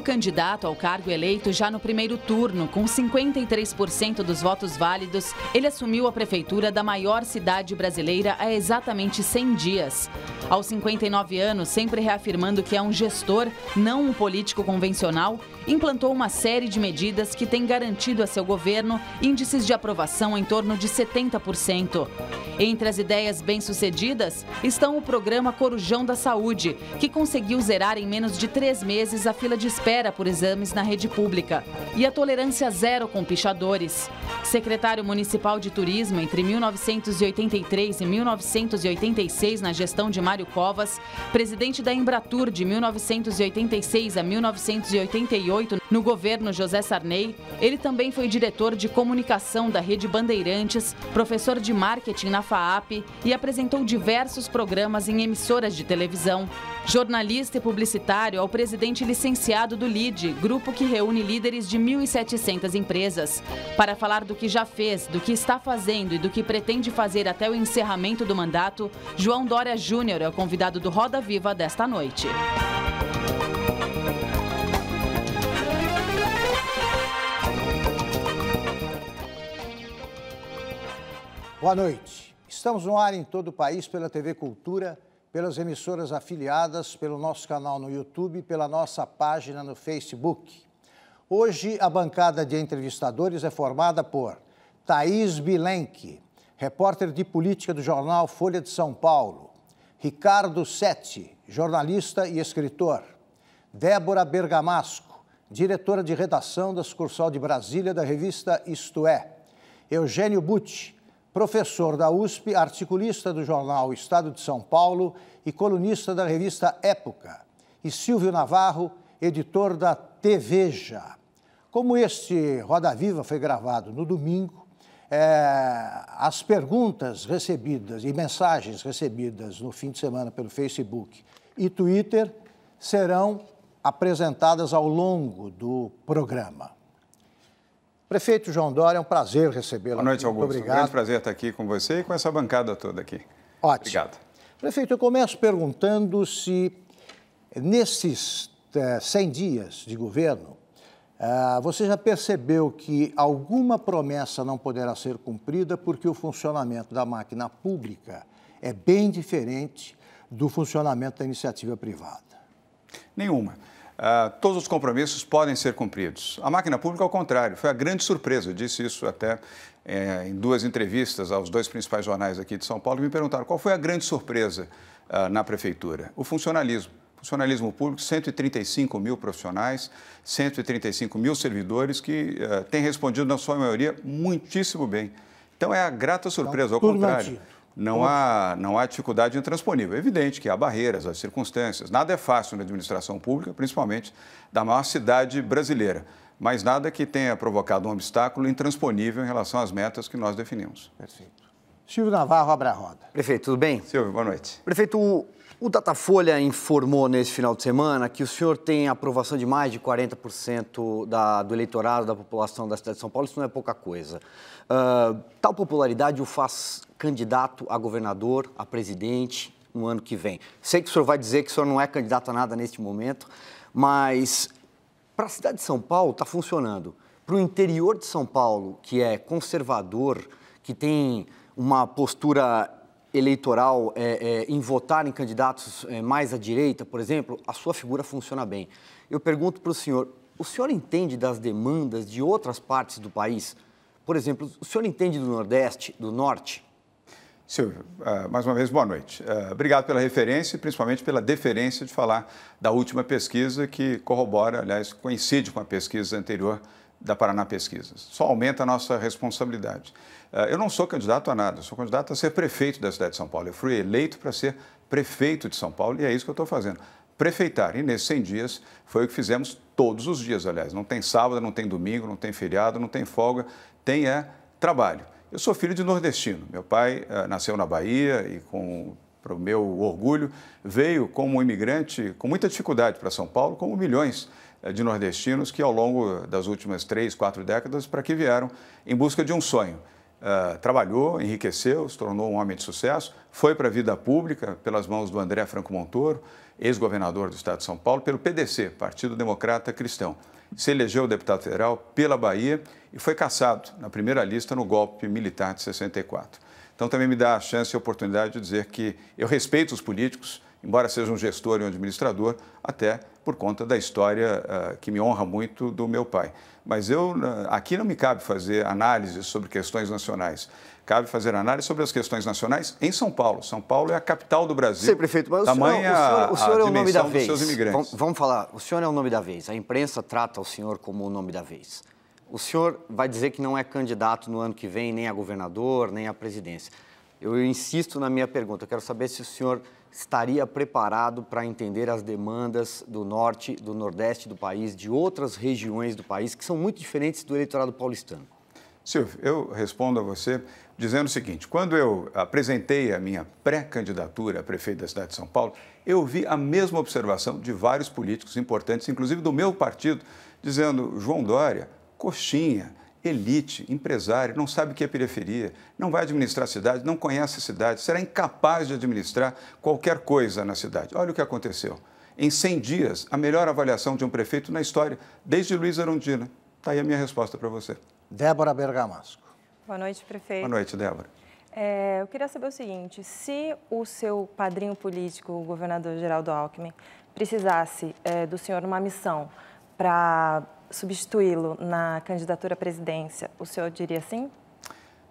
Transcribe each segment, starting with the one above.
único candidato ao cargo eleito já no primeiro turno, com 53% dos votos válidos, ele assumiu a prefeitura da maior cidade brasileira há exatamente 100 dias. Aos 59 anos, sempre reafirmando que é um gestor, não um político convencional, implantou uma série de medidas que tem garantido a seu governo índices de aprovação em torno de 70%. Entre as ideias bem-sucedidas estão o programa Corujão da Saúde, que conseguiu zerar em menos de três meses a fila de espera por exames na rede pública, e a tolerância zero com pichadores. Secretário Municipal de Turismo entre 1983 e 1986, na gestão de Mário Covas, presidente da Embratur de 1986 a 1988, 2018, no governo José Sarney, ele também foi diretor de comunicação da Rede Bandeirantes, professor de marketing na FAAP e apresentou diversos programas em emissoras de televisão. Jornalista e publicitário ao é presidente licenciado do LID, grupo que reúne líderes de 1.700 empresas, para falar do que já fez, do que está fazendo e do que pretende fazer até o encerramento do mandato, João Dória Júnior é o convidado do Roda Viva desta noite. Boa noite. Estamos no ar em todo o país pela TV Cultura, pelas emissoras afiliadas, pelo nosso canal no YouTube, pela nossa página no Facebook. Hoje, a bancada de entrevistadores é formada por Thaís Bilenque, repórter de política do jornal Folha de São Paulo, Ricardo Sete, jornalista e escritor, Débora Bergamasco, diretora de redação da sucursal de Brasília da revista Isto É, Eugênio Butti, professor da USP, articulista do jornal Estado de São Paulo e colunista da revista Época, e Silvio Navarro, editor da TVja. Como este Roda Viva foi gravado no domingo, é, as perguntas recebidas e mensagens recebidas no fim de semana pelo Facebook e Twitter serão apresentadas ao longo do programa. Prefeito João Dória, é um prazer recebê-lo. Boa noite, Augusto. Muito obrigado. um grande prazer estar aqui com você e com essa bancada toda aqui. Ótimo. Obrigado. Prefeito, eu começo perguntando se nesses 100 eh, dias de governo, eh, você já percebeu que alguma promessa não poderá ser cumprida porque o funcionamento da máquina pública é bem diferente do funcionamento da iniciativa privada? Nenhuma. Ah, todos os compromissos podem ser cumpridos. A máquina pública, ao contrário, foi a grande surpresa. Eu disse isso até é, em duas entrevistas aos dois principais jornais aqui de São Paulo. Me perguntaram qual foi a grande surpresa ah, na prefeitura. O funcionalismo. Funcionalismo público, 135 mil profissionais, 135 mil servidores que uh, têm respondido, na sua maioria, muitíssimo bem. Então é a grata surpresa, ao contrário. Não há, não há dificuldade intransponível. É evidente que há barreiras, há circunstâncias. Nada é fácil na administração pública, principalmente da maior cidade brasileira. Mas nada que tenha provocado um obstáculo intransponível em relação às metas que nós definimos. Perfeito. Silvio Navarro abre a roda. Prefeito, tudo bem? Silvio, boa noite. Prefeito, o Datafolha informou nesse final de semana que o senhor tem aprovação de mais de 40% da, do eleitorado da população da cidade de São Paulo. Isso não é pouca coisa. Uh, tal popularidade o faz candidato a governador, a presidente no ano que vem. Sei que o senhor vai dizer que o senhor não é candidato a nada neste momento, mas para a cidade de São Paulo está funcionando. Para o interior de São Paulo, que é conservador, que tem uma postura eleitoral é, é, em votar em candidatos é, mais à direita, por exemplo, a sua figura funciona bem. Eu pergunto para o senhor: o senhor entende das demandas de outras partes do país? Por exemplo, o senhor entende do Nordeste, do Norte? Silvio, é, mais uma vez, boa noite. É, obrigado pela referência e principalmente pela deferência de falar da última pesquisa que corrobora, aliás, coincide com a pesquisa anterior da Paraná Pesquisas. Só aumenta a nossa responsabilidade. Ah, eu não sou candidato a nada, sou candidato a ser prefeito da cidade de São Paulo. Eu fui eleito para ser prefeito de São Paulo e é isso que eu estou fazendo. Prefeitar. E nesses 100 dias foi o que fizemos todos os dias, aliás. Não tem sábado, não tem domingo, não tem feriado, não tem folga, tem é trabalho. Eu sou filho de nordestino. Meu pai ah, nasceu na Bahia e, com, para o meu orgulho, veio como imigrante com muita dificuldade para São Paulo, como milhões eh, de nordestinos que, ao longo das últimas três, quatro décadas, para que vieram em busca de um sonho. Uh, trabalhou, enriqueceu, se tornou um homem de sucesso, foi para a vida pública pelas mãos do André Franco Montoro, ex-governador do Estado de São Paulo, pelo PDC, Partido Democrata Cristão. Se elegeu deputado federal pela Bahia e foi caçado na primeira lista no golpe militar de 64. Então também me dá a chance e a oportunidade de dizer que eu respeito os políticos, embora seja um gestor e um administrador, até por conta da história uh, que me honra muito do meu pai. Mas eu ah, aqui não me cabe fazer análise sobre questões nacionais. Cabe fazer análise sobre as questões nacionais em São Paulo. São Paulo é a capital do Brasil. Sim, prefeito, mas o senhor, o senhor, o senhor é o nome da vez. Seus imigrantes. Vamos falar, o senhor é o nome da vez. A imprensa trata o senhor como o nome da vez. O senhor vai dizer que não é candidato no ano que vem nem a governador, nem a presidência. Eu insisto na minha pergunta, eu quero saber se o senhor estaria preparado para entender as demandas do norte, do nordeste do país, de outras regiões do país que são muito diferentes do eleitorado paulistano? Silvio, eu respondo a você dizendo o seguinte: quando eu apresentei a minha pré-candidatura a prefeito da cidade de São Paulo, eu vi a mesma observação de vários políticos importantes, inclusive do meu partido, dizendo: João Dória, coxinha, elite, empresário, não sabe o que é periferia, não vai administrar a cidade, não conhece a cidade, será incapaz de administrar qualquer coisa na cidade. Olha o que aconteceu. Em 100 dias, a melhor avaliação de um prefeito na história, desde Luiz Arundina. Está aí a minha resposta para você. Débora Bergamasco. Boa noite, prefeito. Boa noite, Débora. É, eu queria saber o seguinte: se o seu padrinho político, o governador Geraldo Alckmin, precisasse é, do senhor uma missão para substituí-lo na candidatura à presidência, o senhor diria sim?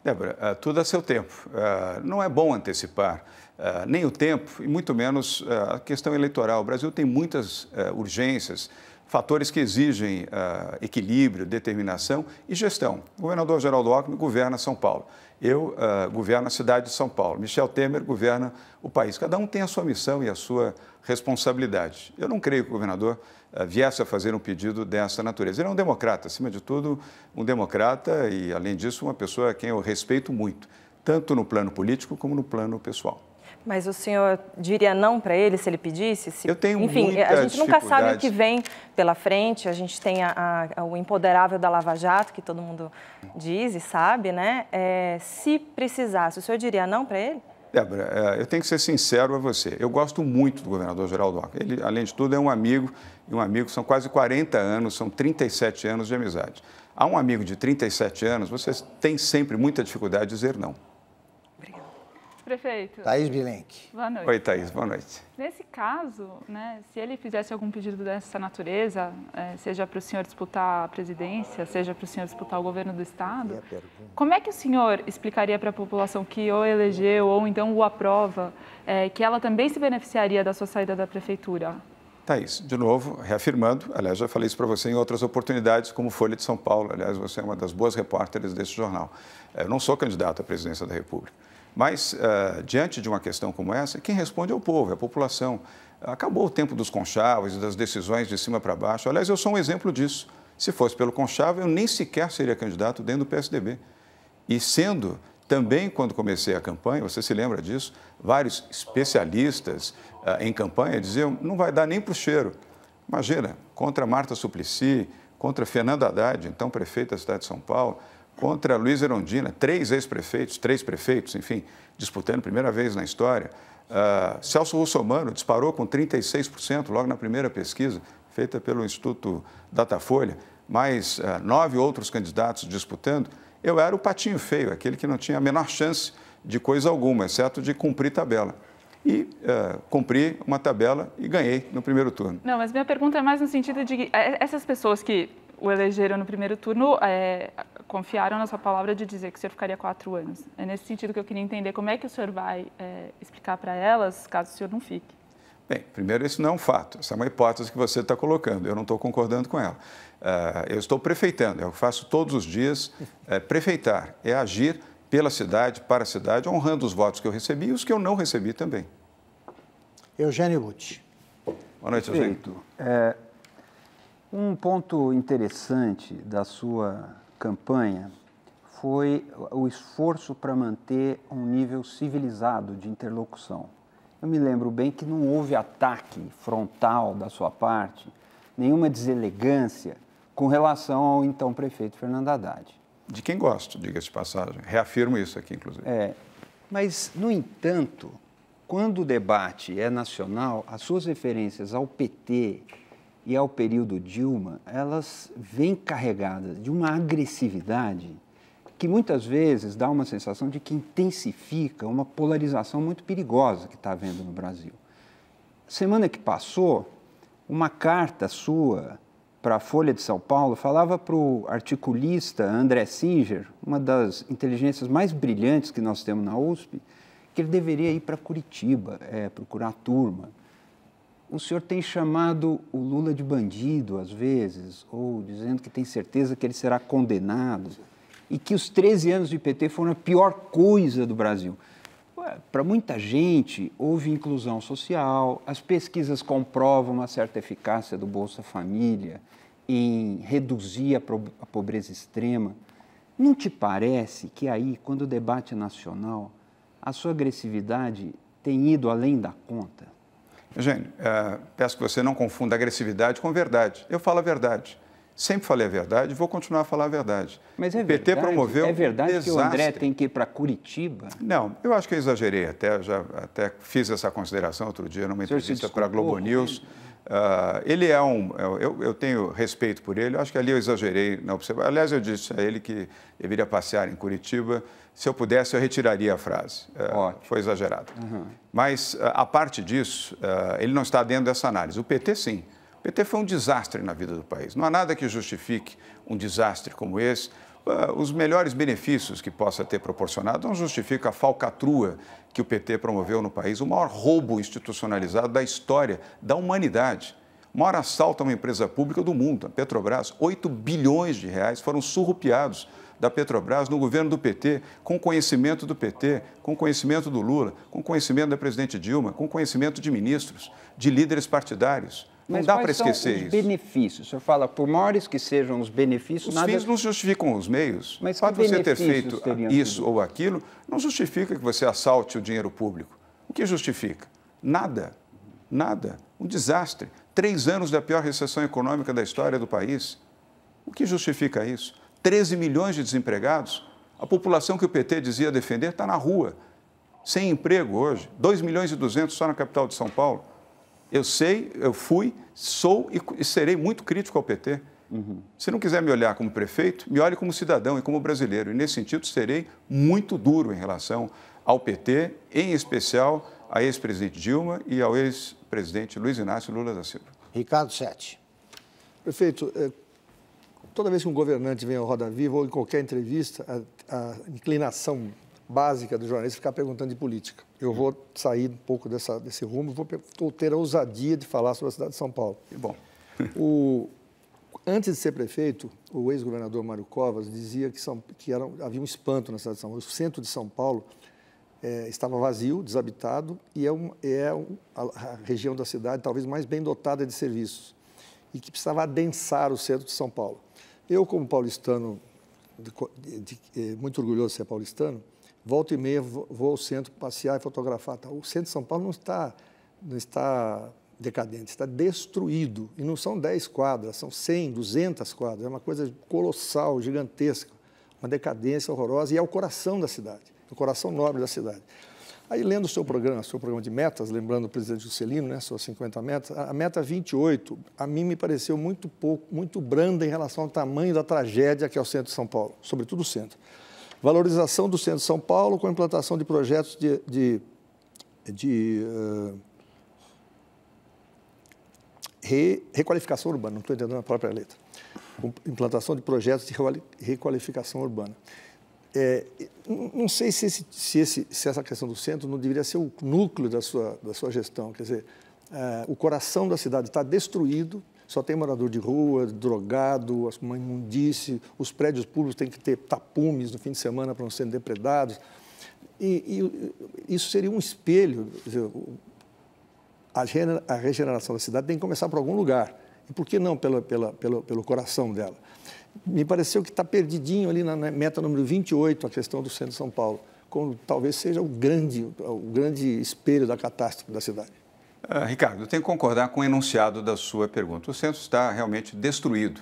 Débora, eh, tudo a seu tempo. Eh, não é bom antecipar eh, nem o tempo e muito menos a questão eleitoral. O Brasil tem muitas urgências fatores que exigem uh, equilíbrio, determinação e gestão. O governador Geraldo Alckmin governa São Paulo. Eu uh, governo a cidade de São Paulo. Michel Temer governa o país. Cada um tem a sua missão e a sua responsabilidade. Eu não creio que o governador uh, viesse a fazer um pedido dessa natureza. Ele é um democrata, acima de tudo, um democrata e, além disso, uma pessoa a quem eu respeito muito, tanto no plano político como no plano pessoal. Mas o senhor diria não para ele se ele pedisse? Se... Eu tenho Enfim, a gente nunca sabe o que vem pela frente. A gente tem a, a, o empoderável da Lava Jato, que todo mundo diz e sabe, né? É, se precisasse, o senhor diria não para ele? Débora, é, eu tenho que ser sincero a você. Eu gosto muito do governador Geraldo Alckmin. Ele, além de tudo, é um amigo e um amigo são quase 40 anos, são 37 anos de amizade. A um amigo de 37 anos, você tem sempre muita dificuldade de dizer não prefeito. Thaís Bilenque. Boa noite. Oi, Thaís, boa noite. Nesse caso, né, se ele fizesse algum pedido dessa natureza, é, seja para o senhor disputar a presidência, seja para o senhor disputar o governo do Estado, como é que o senhor explicaria para a população que ou elegeu ou então o aprova, é, que ela também se beneficiaria da sua saída da prefeitura? Thaís, de novo, reafirmando, aliás, já falei isso para você em outras oportunidades, como Folha de São Paulo, aliás, você é uma das boas repórteres desse jornal. É, eu não sou candidato à presidência da República mas, uh, diante de uma questão como essa, quem responde é o povo, é a população. Acabou o tempo dos e das decisões de cima para baixo. Aliás, eu sou um exemplo disso. Se fosse pelo conchavo, eu nem sequer seria candidato dentro do PSDB. E sendo, também quando comecei a campanha, você se lembra disso, vários especialistas uh, em campanha diziam, não vai dar nem para o cheiro. Imagina, contra Marta Suplicy, contra Fernando Haddad, então prefeito da cidade de São Paulo, contra Luiz Erondina, três ex-prefeitos, três prefeitos, enfim, disputando primeira vez na história. Uh, Celso Russomano disparou com 36% logo na primeira pesquisa, feita pelo Instituto Datafolha, mais uh, nove outros candidatos disputando. Eu era o patinho feio, aquele que não tinha a menor chance de coisa alguma, exceto de cumprir tabela e uh, cumpri uma tabela e ganhei no primeiro turno. Não, mas minha pergunta é mais no sentido de eh, essas pessoas que o elegeram no primeiro turno, é, confiaram na sua palavra de dizer que o senhor ficaria quatro anos. É nesse sentido que eu queria entender como é que o senhor vai é, explicar para elas caso o senhor não fique. Bem, primeiro, isso não é um fato, essa é uma hipótese que você está colocando, eu não estou concordando com ela. Uh, eu estou prefeitando, é eu faço todos os dias. É, prefeitar é agir pela cidade, para a cidade, honrando os votos que eu recebi e os que eu não recebi também. Eugênio Guti. Boa noite, Prefeito. Eugênio. Um ponto interessante da sua campanha foi o esforço para manter um nível civilizado de interlocução. Eu me lembro bem que não houve ataque frontal da sua parte, nenhuma deselegância com relação ao então prefeito Fernando Haddad. De quem gosto, diga-se de passagem. Reafirmo isso aqui, inclusive. É, mas, no entanto, quando o debate é nacional, as suas referências ao PT e ao período Dilma, elas vêm carregadas de uma agressividade que muitas vezes dá uma sensação de que intensifica uma polarização muito perigosa que está havendo no Brasil. Semana que passou, uma carta sua para a Folha de São Paulo falava para o articulista André Singer, uma das inteligências mais brilhantes que nós temos na USP, que ele deveria ir para Curitiba é, procurar turma o senhor tem chamado o Lula de bandido, às vezes, ou dizendo que tem certeza que ele será condenado, e que os 13 anos de PT foram a pior coisa do Brasil. Para muita gente, houve inclusão social, as pesquisas comprovam uma certa eficácia do Bolsa Família em reduzir a pobreza extrema. Não te parece que aí, quando o debate nacional, a sua agressividade tem ido além da conta? Eugênio, uh, peço que você não confunda agressividade com verdade. Eu falo a verdade. Sempre falei a verdade, vou continuar a falar a verdade. Mas é o PT promoveu é verdade que o André tem que ir para Curitiba? Não, eu acho que eu exagerei até, já até fiz essa consideração outro dia numa entrevista para a Globo News. Mesmo Uh, ele é um. É, eu, eu, tenho respeito por ele, acho que ali eu exagerei na observação. Aliás, eu disse a ele que deveria passear em Curitiba. Se eu pudesse, eu retiraria a frase. Uh, foi exagerado. Uhum. Mas, uh, a parte disso, ah, ele não está dentro dessa análise. O PT, sim. O PT foi um desastre na vida do país. Não há nada que justifique um desastre como esse. Ah, os melhores benefícios que possa ter proporcionado não justifica a falcatrua que o PT promoveu no país, o maior roubo institucionalizado da história da humanidade. O maior assalto a uma empresa pública do mundo, a Petrobras. 8 bilhões de reais foram surrupiados da Petrobras no governo do PT, com conhecimento do PT, com conhecimento do Lula, com conhecimento da presidente Dilma, com conhecimento de ministros, de líderes partidários. Mas não dá para esquecer são os isso. benefícios? O senhor fala, por maiores que sejam os benefícios... Os nada... fins não justificam os meios. Mas o fato de você ter feito isso sido? ou aquilo não justifica que você assalte o dinheiro público. O que justifica? Nada. Nada. Um desastre. Três anos da pior recessão econômica da história do país. O que justifica isso? 13 milhões de desempregados. A população que o PT dizia defender está na rua, sem emprego hoje. 2 milhões e 200 só na capital de São Paulo. Eu sei, eu fui, sou e, serei muito crítico ao PT. Uhum. Se não quiser me olhar como prefeito, me olhe como cidadão e como brasileiro. E nesse sentido, serei muito duro em relação ao PT, em especial a ex-presidente Dilma e ao ex-presidente Luiz Inácio Lula da Silva. Ricardo Sete. Prefeito, é, toda vez que um governante vem ao Roda Viva ou em qualquer entrevista, a, a inclinação básica do jornalista é ficar perguntando de política. Eu vou sair um pouco dessa, desse rumo, vou ter a ousadia de falar sobre a cidade de São Paulo. bom, o, antes de ser prefeito, o ex-governador Mário Covas dizia que, São, que era, havia um espanto na cidade de São Paulo. O centro de São Paulo é, estava vazio, desabitado, e é, um, é um, a, região da cidade talvez mais bem dotada de serviços, e que precisava adensar o centro de São Paulo. Eu, como paulistano, de, de, de, é, muito orgulhoso de ser paulistano, Volta e meia vou ao centro passear e fotografar. Tá? O centro de São Paulo não está, não está decadente, está destruído. E não são 10 quadras, são 100, 200 quadras. É uma coisa colossal, gigantesca. Uma decadência horrorosa e é o coração da cidade, o coração nobre da cidade. Aí, lendo o seu programa, o seu programa de metas, lembrando o presidente Juscelino, né, suas 50 metas, a meta 28, a mim me pareceu muito pouco, muito branda em relação ao tamanho da tragédia que é o centro de São Paulo, sobretudo o centro. Valorização do centro de São Paulo com a implantação de projetos de, de, de uh, re, requalificação urbana, não estou entendendo a própria letra. Com implantação de projetos de requalificação urbana. É, não sei se, esse, se, esse, se, essa questão do centro não deveria ser o núcleo da sua, da sua gestão. Quer dizer, uh, o coração da cidade está destruído, só tem morador de rua, drogado, uma imundice, os prédios públicos têm que ter tapumes no fim de semana para não serem depredados. E, e isso seria um espelho. a, a regeneração da cidade tem que começar por algum lugar. E por que não pela, pela, pelo, pelo coração dela? Me pareceu que está perdidinho ali na meta número 28, a questão do centro de São Paulo, como talvez seja o grande, o grande espelho da catástrofe da cidade. Ah, Ricardo, eu tenho que concordar com o enunciado da sua pergunta. O centro está realmente destruído,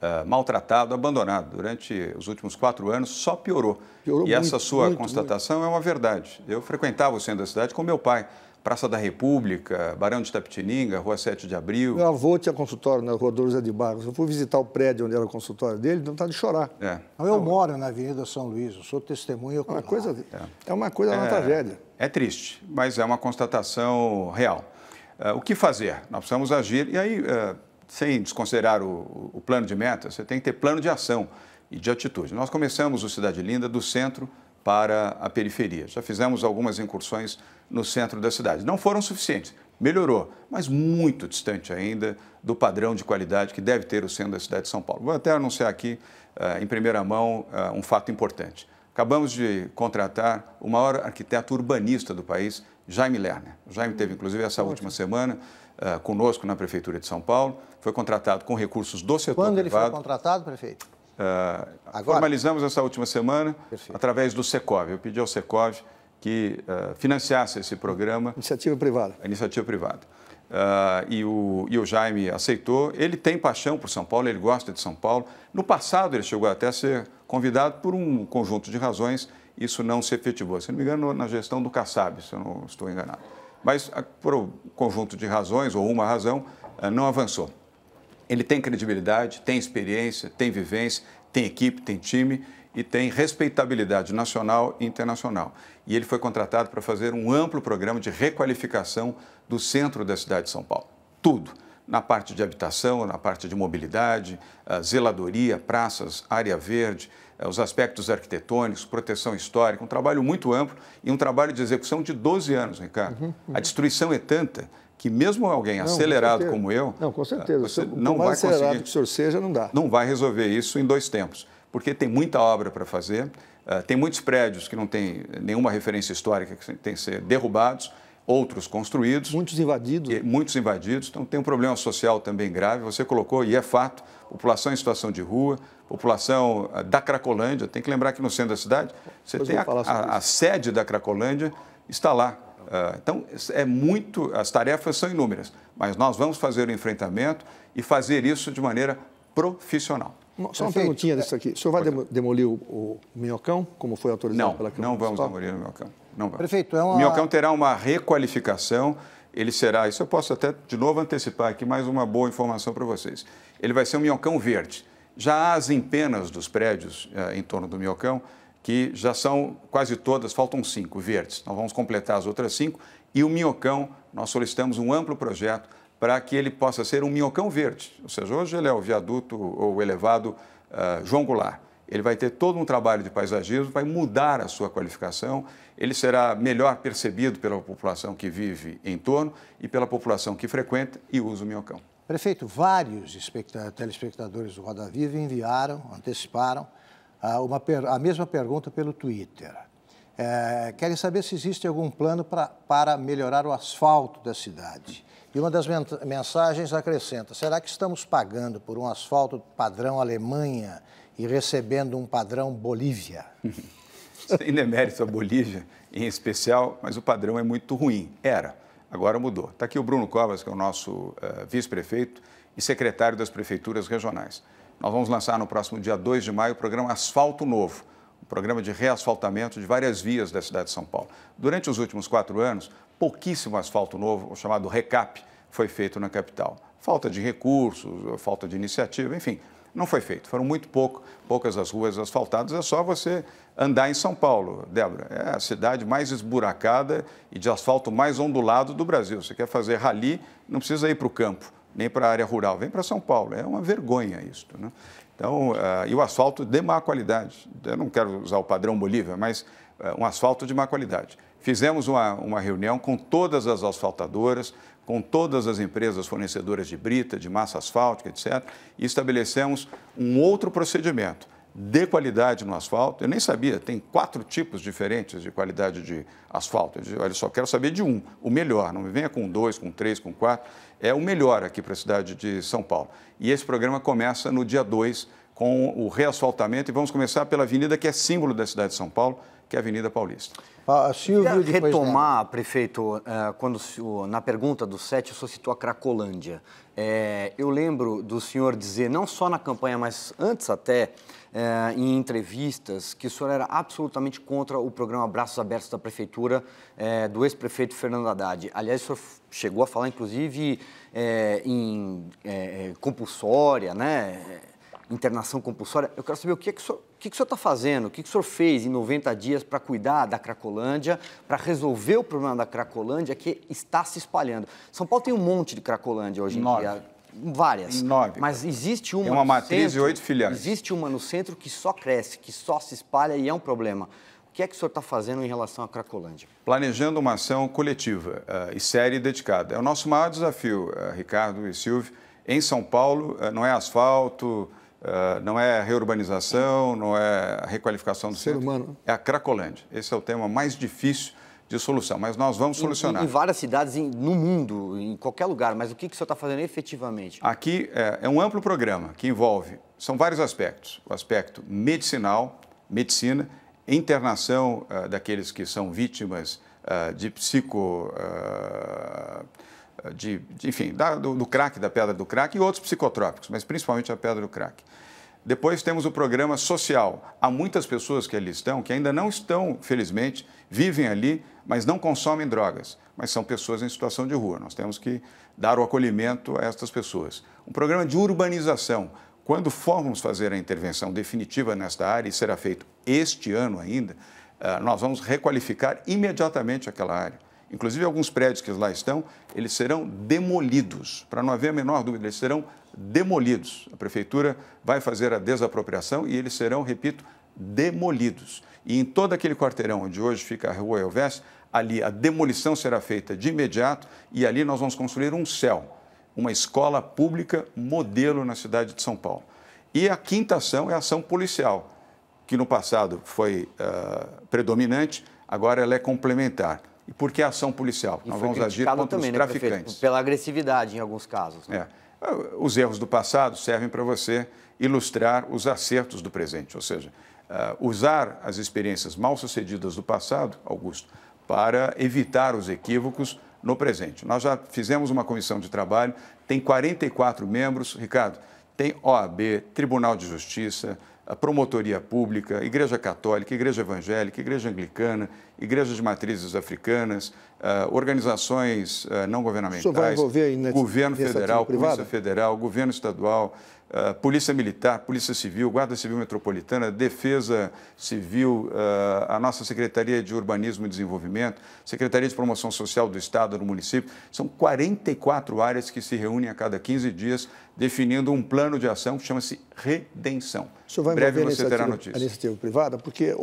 uh, maltratado, abandonado. Durante os últimos quatro anos, só piorou. piorou e muito, essa sua muito, constatação muito. é uma verdade. Eu frequentava o centro da cidade com meu pai. Praça da República, Barão de Tapetininga, Rua 7 de Abril. Meu avô tinha consultório na Rua Dourada de Barros. Eu fui visitar o prédio onde era o consultório dele, Não está de chorar. É. Não, eu moro na Avenida São Luís, eu sou testemunha é Uma coisa, é. é uma coisa é, uma é, tragédia. É triste, mas é uma constatação real. É, o que fazer? Nós precisamos agir. E aí, é, sem desconsiderar o, o plano de meta, você tem que ter plano de ação e de atitude. Nós começamos o Cidade Linda do centro para a periferia. Já fizemos algumas incursões no centro da cidade. Não foram suficientes, melhorou, mas muito distante ainda do padrão de qualidade que deve ter o centro da cidade de São Paulo. Vou até anunciar aqui, é, em primeira mão, um fato importante. Acabamos de contratar o maior arquiteto urbanista do país, Jaime Lerner. Jaime teve, hum. inclusive, essa última semana uh, conosco na Prefeitura de São Paulo. Foi contratado com recursos do setor Quando privado. Quando ele foi contratado, prefeito? Uh, Agora? Formalizamos essa última semana através do Secov. Eu pedi ao Secov que uh, financiasse esse programa. Iniciativa privada. Iniciativa privada. Uh, e, o, e o Jaime aceitou. Ele tem paixão por São Paulo, ele gosta de São Paulo. No passado, ele chegou até a ser convidado por um conjunto de razões isso não se efetivou. Se não me engano, na gestão do Kassab, se eu não estou enganado. Mas, ah, por um conjunto de razões, ou uma razão, ah, não avançou. Ele tem credibilidade, tem experiência, tem vivência, tem equipe, tem time e tem respeitabilidade nacional e internacional. E ele foi contratado para fazer um amplo programa de requalificação do centro da cidade de São Paulo. Tudo na parte de habitação, na parte de mobilidade, ah, zeladoria, praças, área verde, é, os aspectos arquitetônicos, proteção histórica, um trabalho muito amplo e um trabalho de execução de 12 anos, Ricardo. Uhum, uhum. A destruição é tanta que mesmo alguém não, acelerado com como eu... Não, com certeza. Ah, você não mais vai acelerado conseguir, que o senhor seja, não dá. Não vai resolver isso em dois tempos, porque tem muita obra para fazer, ah, tem muitos prédios que não têm nenhuma referência histórica que tem que ser derrubados, outros construídos. Muitos invadidos. muitos invadidos. Então, tem um problema social também grave. Você colocou, e é fato, população em situação de rua, população eh, da Cracolândia. Tem que lembrar que no centro da cidade, você tem a, a, a, sede da Cracolândia, está lá. Eh, então, é muito, as tarefas são inúmeras, mas nós vamos fazer o enfrentamento e fazer isso de maneira profissional. Só uma perguntinha disso aqui. O senhor vai demolir o, o minhocão, como foi autorizado não, pela Câmara Não, vamos demolir o minhocão. Não vamos. Prefeito, é uma... O minhocão terá uma requalificação. Ele será, isso eu posso até de novo antecipar aqui, mais uma boa informação para vocês. Ele vai ser um minhocão verde. Já as empenas dos prédios eh, em torno do Miocão, que já são quase todas, faltam cinco verdes. Nós vamos completar as outras cinco. E o Minhocão, nós solicitamos um amplo projeto para que ele possa ser um Minhocão verde. Ou seja, hoje ele é o viaduto ou elevado uh, João Goulart. Ele vai ter todo um trabalho de paisagismo, vai mudar a sua qualificação, ele será melhor percebido pela população que vive em torno e pela população que frequenta e usa o Minhocão. Prefeito, vários telespectadores do Roda Viva enviaram, anteciparam, ah, uma, a mesma pergunta pelo Twitter. É, querem saber se existe algum plano pra, para melhorar o asfalto da cidade. E uma das mensagens acrescenta: será que estamos pagando por um asfalto padrão Alemanha e recebendo um padrão Bolívia? Sem demérito a Bolívia, em especial, mas o padrão é muito ruim. Era. Agora mudou. Está aqui o Bruno Covas, que é o nosso uh, vice-prefeito e secretário das prefeituras regionais. Nós vamos lançar no próximo dia 2 de maio o programa Asfalto Novo, um programa de reasfaltamento de várias vias da cidade de São Paulo. Durante os últimos quatro anos, pouquíssimo asfalto novo, o chamado RECAP, foi feito na capital. Falta de recursos, falta de iniciativa, enfim, não foi feito. Foram muito pouco, poucas as ruas asfaltadas. É só você andar em São Paulo, Débora. É a cidade mais esburacada e de asfalto mais ondulado do Brasil. Você quer fazer rali, não precisa ir para o campo, nem para a área rural, vem para São Paulo. É uma vergonha isso. Né? Então, uh, e o asfalto de má qualidade. Eu não quero usar o padrão Bolívia, mas uh, um asfalto de má qualidade. Fizemos uma, uma reunião com todas as asfaltadoras, com todas as empresas fornecedoras de brita, de massa asfáltica, etc., e estabelecemos um outro procedimento de qualidade no asfalto. Eu nem sabia, tem quatro tipos diferentes de qualidade de asfalto. Eu, só quero saber de um, o melhor. Não me venha com dois, com três, com quatro. É o melhor aqui para a cidade de São Paulo. E esse programa começa no dia 2 com o reasfaltamento e vamos começar pela avenida que é símbolo da cidade de São Paulo, que é a Avenida Paulista. Ah, Silvio, retomar, prefeito, eh, quando na pergunta do sete o senhor citou a Cracolândia. Eh, eu lembro do senhor dizer, não só na campanha, mas antes até, é, em entrevistas que o senhor era absolutamente contra o programa Braços Abertos da Prefeitura é, do ex-prefeito Fernando Haddad. Aliás, o senhor chegou a falar, inclusive, é, em é, é, compulsória, né? internação compulsória. Eu quero saber o que, é que o senhor que, é que está fazendo? O que, que o senhor fez em 90 dias para cuidar da Cracolândia, para resolver o problema da Cracolândia que está se espalhando? São Paulo tem um monte de Cracolândia hoje em Nove. dia várias. Nove. Mas existe uma. É uma matriz centro, e oito filiais. Existe uma no centro que só cresce, que só se espalha e é um problema. O que é que o senhor está fazendo em relação à Cracolândia? Planejando uma ação coletiva uh, e séria e dedicada. É o nosso maior desafio, uh, Ricardo e Silvio. Em São Paulo, uh, não é asfalto, não é reurbanização, não é requalificação do Ser centro. Humano. É a Cracolândia. Esse é o tema mais difícil de solução, mas nós vamos solucionar. Em, em várias cidades em, no mundo, em qualquer lugar, mas o que, que o senhor está fazendo efetivamente? Aqui é, é um amplo programa que envolve, são vários aspectos, o aspecto medicinal, medicina, internação uh, daqueles que são vítimas uh, de psico... Uh, de, de, enfim, da, do, do crack, da pedra do crack e outros psicotrópicos, mas principalmente a pedra do crack. Depois temos o programa social. Há muitas pessoas que ali estão que ainda não estão, felizmente, vivem ali mas não consomem drogas, mas são pessoas em situação de rua. Nós temos que dar o acolhimento a estas pessoas. Um programa de urbanização. Quando formos fazer a intervenção definitiva nesta área, e será feito este ano ainda, ah, nós vamos requalificar imediatamente aquela área. Inclusive, alguns prédios que lá estão, eles serão demolidos. Para não haver a menor dúvida, eles serão demolidos. A prefeitura vai fazer a desapropriação e eles serão, repito, demolidos. E em todo aquele quarteirão onde hoje fica a Rua Elvés, ali a demolição será feita de imediato e ali nós vamos construir um céu, uma escola pública modelo na cidade de São Paulo. E a quinta ação é a ação policial, que no passado foi uh, predominante, agora ela é complementar. E por que a ação policial? E nós vamos agir contra também, né, os traficantes. Né, Pela agressividade em alguns casos. Né? É. Ah, os erros do passado servem para você ilustrar os acertos do presente, ou seja, ah, usar as experiências mal sucedidas do passado, Augusto, para evitar os equívocos no presente. Nós já fizemos uma comissão de trabalho, tem 44 membros, Ricardo, tem OAB, Tribunal de Justiça, ah, Promotoria Pública, Igreja Católica, Igreja Evangélica, Igreja Anglicana, Igrejas de Matrizes Africanas, ah, organizações não governamentais, governo federal, polícia federal, governo estadual, Uh, Polícia Militar, Polícia Civil, Guarda Civil Metropolitana, Defesa Civil, uh, a nossa Secretaria de Urbanismo e Desenvolvimento, Secretaria de Promoção Social do Estado, do município. São 44 áreas que se reúnem a cada 15 dias, definindo um plano de ação que chama-se Redenção. senhor vai breve você terá notícia. A iniciativa privada, porque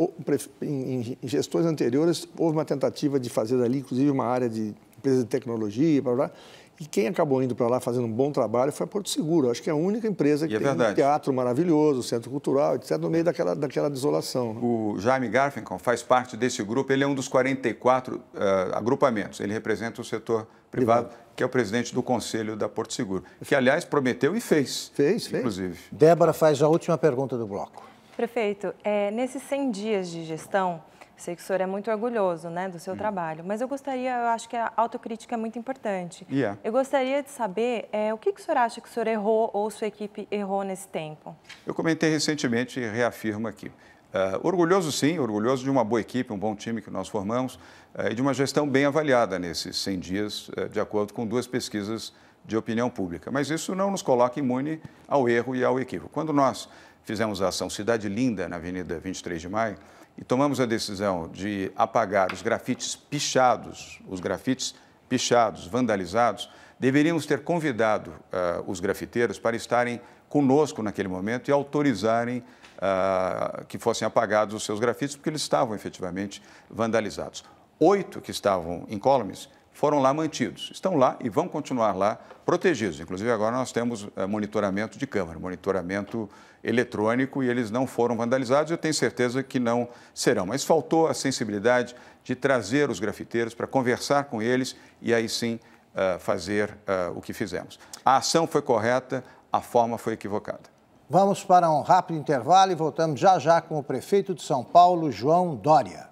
em gestões anteriores houve uma tentativa de fazer ali, inclusive, uma área de empresa de tecnologia, blá, blá, blá e quem acabou indo para lá fazendo um bom trabalho foi a Porto Seguro. Acho que é a única empresa que é tem um teatro maravilhoso, centro cultural, etc., no meio daquela, daquela desolação. Né? O Jaime Garfinkel faz parte desse grupo. Ele é um dos 44 uh, eh, agrupamentos. Ele representa o setor privado, privado, que é o presidente do Conselho da Porto Seguro. Que, aliás, prometeu e fez. Fez, inclusive. Fez. Débora faz a última pergunta do bloco. Prefeito, é, nesses 100 dias de gestão, Sei que o senhor é muito orgulhoso né, do seu hum. trabalho, mas eu gostaria, eu acho que a autocrítica é muito importante. Yeah. Eu gostaria de saber é, o que, que o senhor acha que o senhor errou ou sua equipe errou nesse tempo? Eu comentei recentemente e reafirmo aqui. Uh, orgulhoso sim, orgulhoso de uma boa equipe, um bom time que nós formamos uh, e de uma gestão bem avaliada nesses 100 dias, uh, de acordo com duas pesquisas de opinião pública. Mas isso não nos coloca imune ao erro e ao equívoco. Quando nós fizemos a ação Cidade Linda, na Avenida 23 de Maio, e tomamos a decisão de apagar os grafites pichados, os grafites pichados, vandalizados, deveríamos ter convidado uh, os grafiteiros para estarem conosco naquele momento e autorizarem uh, que fossem apagados os seus grafites, porque eles estavam efetivamente vandalizados. Oito que estavam em incólumes foram lá mantidos. Estão lá e vão continuar lá protegidos. Inclusive, agora nós temos eh, monitoramento de câmara, monitoramento eletrônico, e eles não foram vandalizados. Eu tenho certeza que não serão. Mas faltou a sensibilidade de trazer os grafiteiros para conversar com eles e aí sim eh, fazer eh, o que fizemos. A ação foi correta, a forma foi equivocada. Vamos para um rápido intervalo e voltamos já já com o prefeito de São Paulo, João Dória.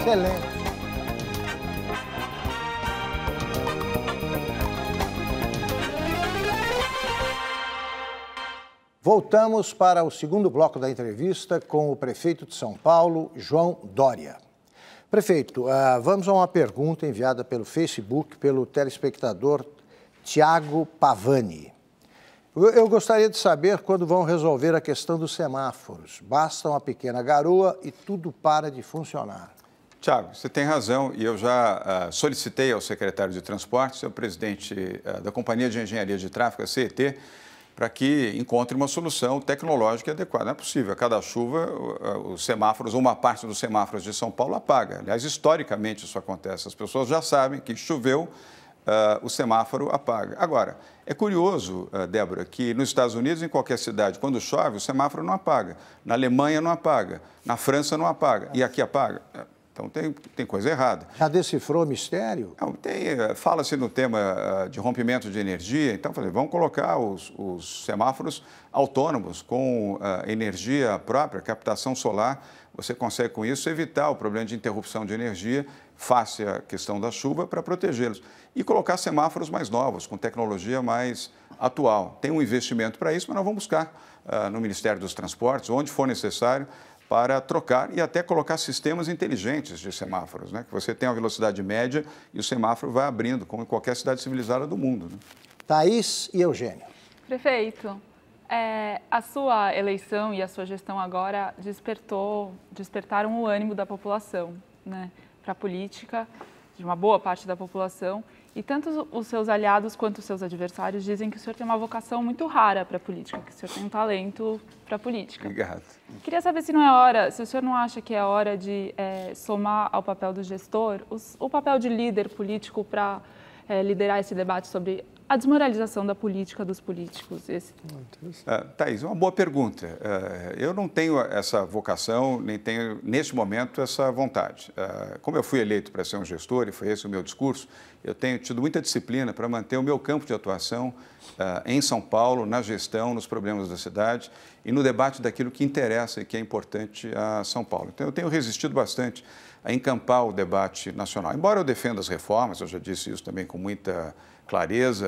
Excelente. Voltamos para o segundo bloco da entrevista com o prefeito de São Paulo, João Dória. Prefeito, ah, vamos a uma pergunta enviada pelo Facebook pelo telespectador Tiago Pavani. Eu gostaria de saber quando vão resolver a questão dos semáforos. Basta uma pequena garoa e tudo para de funcionar. Tiago, você tem razão e eu já ah, solicitei ao secretário de Transportes, ao presidente ah, da Companhia de Engenharia de Tráfego, a CET, para que encontre uma solução tecnológica adequada. Não é possível. A cada chuva, os semáforos, uma parte dos semáforos de São Paulo apaga. Aliás, historicamente isso acontece. As pessoas já sabem que choveu, uh, o semáforo apaga. Agora, é curioso, uh, Débora, que nos Estados Unidos, em qualquer cidade, quando chove, o semáforo não apaga. Na Alemanha não apaga. Na França não apaga. E aqui apaga. Então tem, tem coisa errada. Já decifrou mistério? Não, tem. Eh, fala-se no tema ah, de rompimento de energia, então falei, vamos colocar os, os semáforos autônomos com uh, energia própria, captação solar. Você consegue com isso evitar o problema de interrupção de energia face à questão da chuva para protegê-los. E colocar semáforos mais novos, com tecnologia mais atual. Tem um investimento para isso, mas nós vamos buscar uh, no Ministério dos Transportes, onde for necessário, para trocar e até colocar sistemas inteligentes de semáforos, né? que você tem uma velocidade média e o semáforo vai abrindo, como em qualquer cidade civilizada do mundo. Né? Thaís e Eugênio. Prefeito, é, a sua eleição e a sua gestão agora despertou, despertaram o ânimo da população né? para a política, de uma boa parte da população. E tanto os seus aliados quanto os seus adversários dizem que o senhor tem uma vocação muito rara para a política, que o senhor tem um talento para a política. Obrigado. Queria saber se não é hora, se o senhor não acha que é hora de é, somar ao papel do gestor os, o papel de líder político para é, liderar esse debate sobre a desmoralização da política dos políticos? Esse... É ah, ah, Thaís, uma boa pergunta. Ah, eu não tenho essa vocação, nem tenho, neste momento, essa vontade. Ah, como eu fui eleito para ser um gestor, e foi esse o meu discurso, eu tenho tido muita disciplina para manter o meu campo de atuação em São Paulo, na gestão, nos problemas da cidade e no debate daquilo que interessa e que é importante a São Paulo. Então, eu tenho resistido bastante a encampar o debate nacional. Embora eu defenda as reformas, eu já disse isso também com muita clareza,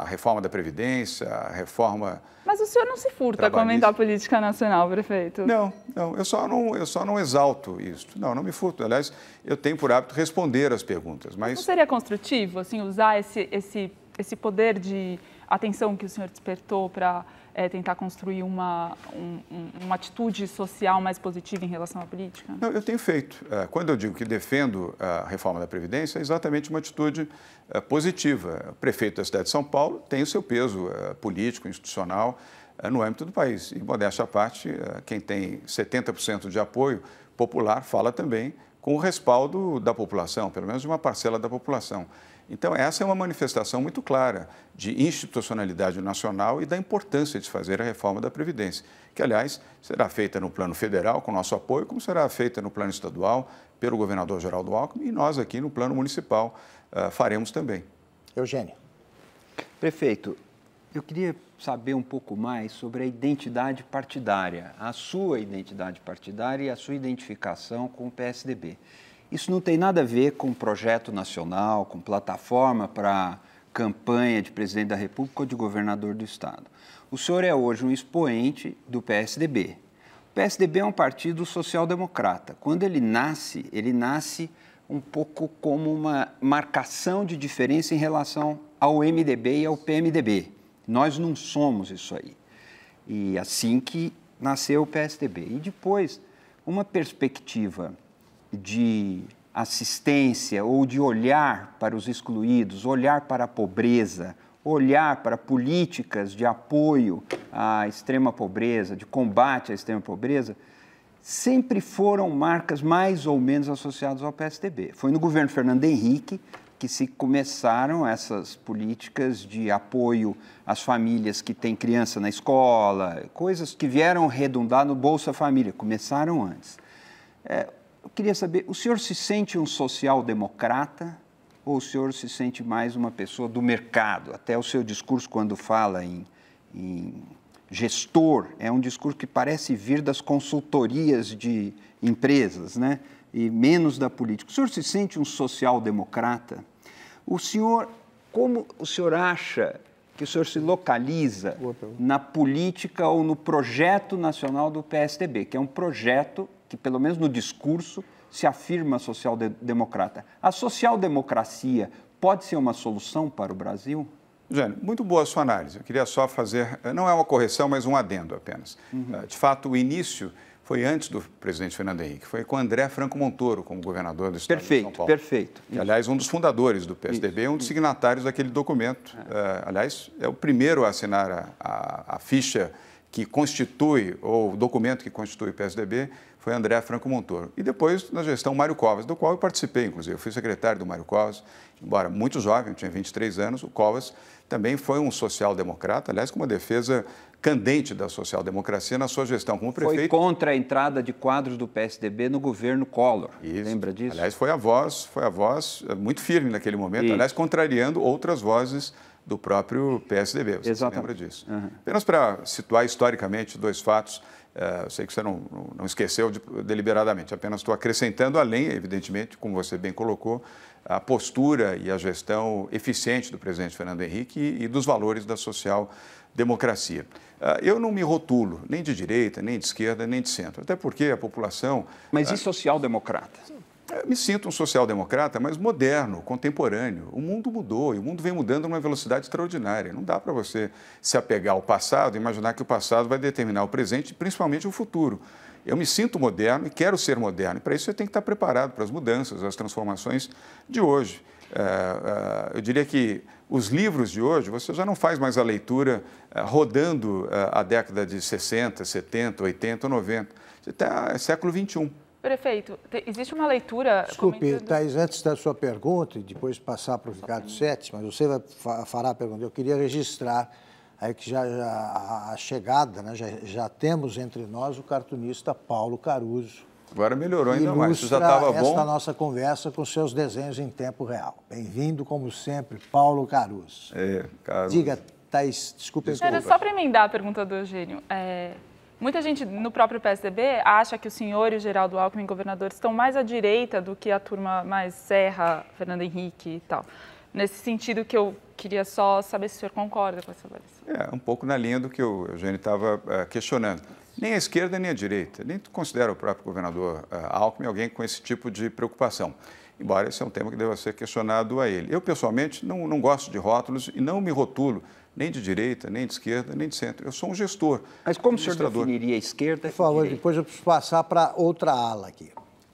a reforma da Previdência, a reforma. Mas o senhor não se furta a comentar a política nacional, prefeito? Não, não, eu só não, eu só não exalto isso. Não, não me furto. Aliás, eu tenho por hábito responder as perguntas. Mas... Não seria construtivo, assim, usar esse, esse, esse poder de atenção que o senhor despertou para é, tentar construir uma, um, uma atitude social mais positiva em relação à política? Não, eu tenho feito. É, quando eu digo que defendo a reforma da Previdência, é exatamente uma atitude é, positiva. O prefeito da cidade de São Paulo tem o seu peso é, político, institucional, no âmbito do país. E, modéstia à parte, quem tem 70% de apoio popular fala também com o respaldo da população, pelo menos de uma parcela da população. Então, essa é uma manifestação muito clara de institucionalidade nacional e da importância de fazer a reforma da Previdência, que, aliás, será feita no plano federal, com nosso apoio, como será feita no plano estadual, pelo governador Geraldo Alckmin, e nós aqui no plano municipal uh, faremos também. Eugênio. Prefeito, eu queria saber um pouco mais sobre a identidade partidária, a sua identidade partidária e a sua identificação com o PSDB. Isso não tem nada a ver com projeto nacional, com plataforma para campanha de presidente da República ou de governador do Estado. O senhor é hoje um expoente do PSDB. O PSDB é um partido social-democrata. Quando ele nasce, ele nasce um pouco como uma marcação de diferença em relação ao MDB e ao PMDB. Nós não somos isso aí. E assim que nasceu o PSDB. E depois, uma perspectiva de assistência ou de olhar para os excluídos, olhar para a pobreza, olhar para políticas de apoio à extrema pobreza, de combate à extrema pobreza, sempre foram marcas mais ou menos associadas ao PSDB. Foi no governo Fernando Henrique que se começaram essas políticas de apoio às famílias que têm criança na escola, coisas que vieram redundar no Bolsa Família, começaram antes. É, eu queria saber, o senhor se sente um social-democrata ou o senhor se sente mais uma pessoa do mercado? Até o seu discurso, quando fala em, em gestor, é um discurso que parece vir das consultorias de empresas, né? E menos da política. O senhor se sente um social-democrata? O senhor, como o senhor acha que o senhor se localiza na política ou no projeto nacional do PSDB, que é um projeto que, pelo menos no discurso, se afirma social-democrata. A social-democracia pode ser uma solução para o Brasil? Jânio, muito boa a sua análise. Eu queria só fazer, não é uma correção, mas um adendo apenas. Uhum. Eh, de fato, o início foi antes do presidente Fernando Henrique, foi com André Franco Montoro como governador do estado perfeito, de São Paulo. Perfeito, perfeito. Aliás, um dos fundadores do PSDB, Isso. um dos signatários daquele documento. É. Uh, aliás, é o primeiro a assinar a, a, a ficha que constitui, ou o documento que constitui o PSDB, foi André Franco Montoro. E depois, na gestão Mário Covas, do qual eu participei, inclusive. Eu fui secretário do Mário Covas, embora muito jovem, tinha 23 anos. O Covas também foi um social-democrata, aliás, com uma defesa candente da social-democracia na sua gestão como prefeito. Foi contra a entrada de quadros do PSDB no governo Collor. Isso. Lembra disso? Aliás, foi a voz, foi a voz eh, muito firme naquele momento, Isso. aliás, contrariando outras vozes do próprio PSDB. Você Exatamente. lembra disso? Uhum. Apenas para situar historicamente dois fatos é, eu sei que você não, não esqueceu de, deliberadamente, apenas estou acrescentando, além, evidentemente, como você bem colocou, a postura e a gestão eficiente do presidente Fernando Henrique e, e dos valores da social democracia. Ah, eu não me rotulo nem de direita, nem de esquerda, nem de centro, até porque a população. Mas e ah, social-democrata? Eu é, me sinto um social-democrata, mas moderno, contemporâneo. O mundo mudou e o mundo vem mudando numa velocidade extraordinária. Não dá para você se apegar ao passado e imaginar que o passado vai determinar o presente e principalmente o futuro. Eu me sinto moderno e quero ser moderno. E para isso você tem que estar preparado para as mudanças, as transformações de hoje. É, é, eu diria que os livros de hoje, você já não faz mais a leitura rodando a década de 60, 70, 80, 90. Você está século 21. Prefeito, existe uma leitura... Desculpe, comentando... Thais, antes da sua pergunta, e depois passar para o Ricardo Sete, mas você vai, fará a pergunta. Eu queria registrar aí que já, já a chegada, né, já, já, temos entre nós o cartunista Paulo Caruso. Agora melhorou ainda mais, já estava bom. esta nossa conversa com seus desenhos em tempo real. Bem-vindo, como sempre, Paulo Caruso. É, Caruso. Diga, Thais, desculpe. Desculpa. Era só para emendar a pergunta do Eugênio. É... Muita gente no próprio PSDB acha que o senhor e o Geraldo Alckmin, governador estão mais à direita do que a turma mais Serra, Fernando Henrique e tal. Nesse sentido que eu queria só saber se o senhor concorda com essa avaliação. É, um pouco na linha do que o Eugênio estava uh, questionando. Nem a esquerda, nem a direita. Nem considera o próprio governador uh, Alckmin alguém com esse tipo de preocupação. Embora esse é um tema que deva ser questionado a ele. Eu, pessoalmente, não, não gosto de rótulos e não me rotulo nem de direita, nem de esquerda, nem de centro. Eu sou um gestor. Mas como o senhor definiria a esquerda? Por favor, depois eu preciso passar para outra ala aqui.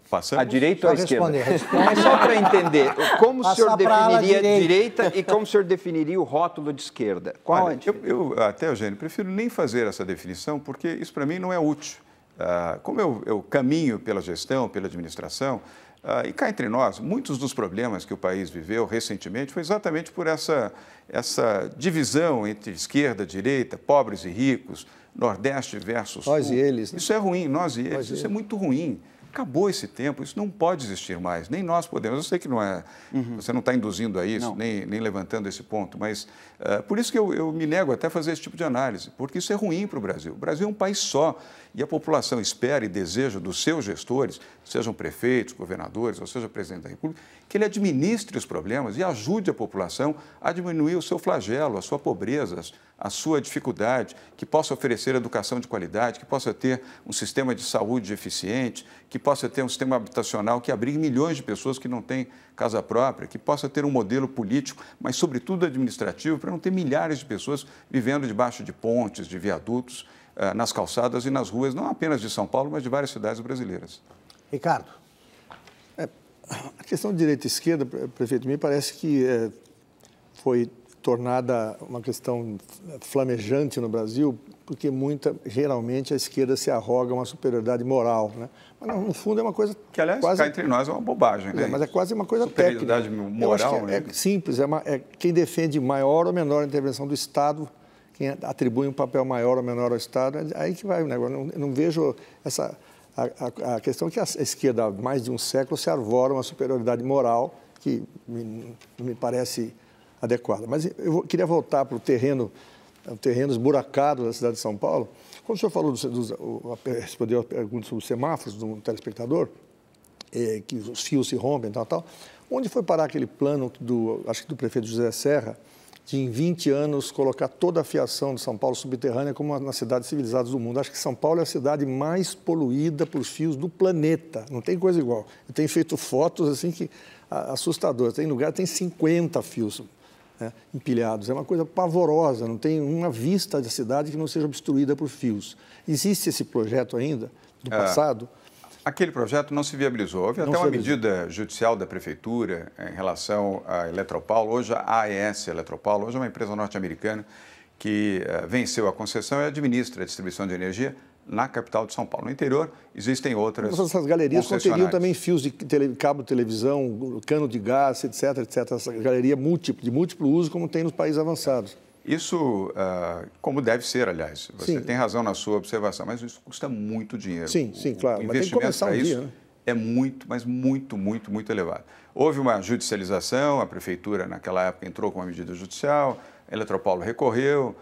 Passamos? A direita ou a esquerda? Responder. Mas é só para entender, como Passar o senhor definiria a direita. direita. e como o senhor definiria o rótulo de esquerda? Qual Olha, é eu, eu, até, Eugênio, prefiro nem fazer essa definição, porque isso para mim não é útil. Ah, como eu, eu caminho pela gestão, pela administração, ah, e cá entre nós, muitos dos problemas que o país viveu recentemente foi exatamente por essa, essa divisão entre esquerda, direita, pobres e ricos, Nordeste versus Nós Sul. e eles. Né? Isso é ruim, nós e eles. Nós isso é eles. é muito ruim. Acabou esse tempo, isso não pode existir mais, nem nós podemos. Eu sei que não é, uhum. você não está induzindo a isso, nem, nem levantando esse ponto, mas é, por isso que eu, eu me nego até a fazer esse tipo de análise, porque isso é ruim para o Brasil. O Brasil é um país só e a população espera e deseja dos seus gestores, sejam prefeitos, governadores ou seja presidente da República, que ele administre os problemas e ajude a população a diminuir o seu flagelo, a sua pobreza, a sua dificuldade, que possa oferecer educação de qualidade, que possa ter um sistema de saúde eficiente, que possa ter um sistema habitacional que abrigue milhões de pessoas que não têm casa própria, que possa ter um modelo político, mas sobretudo administrativo, para não ter milhares de pessoas vivendo debaixo de pontes, de viadutos, eh, nas calçadas e nas ruas, não apenas de São Paulo, mas de várias cidades brasileiras. Ricardo. É, a questão de direita e esquerda, prefeito, me parece que eh, foi tornada uma questão flamejante no Brasil, porque muita, geralmente a esquerda se arroga uma superioridade moral, né? Mas no fundo é uma coisa que aliás quase... entre nós é uma bobagem, né? É, mas é quase uma coisa superioridade técnica. moral, é, né? é, simples, é, uma, é quem defende maior ou menor intervenção do Estado, quem atribui um papel maior ou menor ao Estado, é aí que vai o negócio. Não, não vejo essa a, a, a questão é que a esquerda há mais de um século se arvora uma superioridade moral que me, me parece adequada. Mas eu queria voltar para o terreno, os é terrenos esburacado da cidade de São Paulo. Quando o senhor falou, dos, dos, respondeu a pergunta sobre os semáforos do telespectador, é, que os fios se rompem e tal, tal, onde foi parar aquele plano, do, acho que do prefeito José Serra, de em 20 anos colocar toda a fiação de São Paulo subterrânea como nas cidades civilizadas do mundo. Acho que São Paulo é a cidade mais poluída por fios do planeta. Não tem coisa igual. Eu tenho feito fotos assim que assustadoras. Tem lugar tem 50 fios né, empilhados. É uma coisa pavorosa, não tem uma vista da cidade que não seja obstruída por fios. Existe esse projeto ainda, do é, passado? Aquele projeto não se viabilizou. Houve não até uma medida judicial da prefeitura em relação à Eletropaulo. Hoje, a AES Eletropaulo, hoje é uma empresa norte-americana que eh, venceu a concessão e administra a distribuição de energia na capital de São Paulo. No interior existem outras. essas galerias conteriam também fios de tele, cabo de televisão, cano de gás, etc, etc. Essa galeria múltiplo, de múltiplo uso, como tem nos países avançados. Isso, uh, como deve ser, aliás. Você sim. tem razão na sua observação, mas isso custa muito dinheiro. Sim, sim, claro. O investimento mas tem que começar um isso dia, né? é muito, mas muito, muito, muito elevado. Houve uma judicialização, a prefeitura naquela época entrou com uma medida judicial, a Eletropaulo recorreu,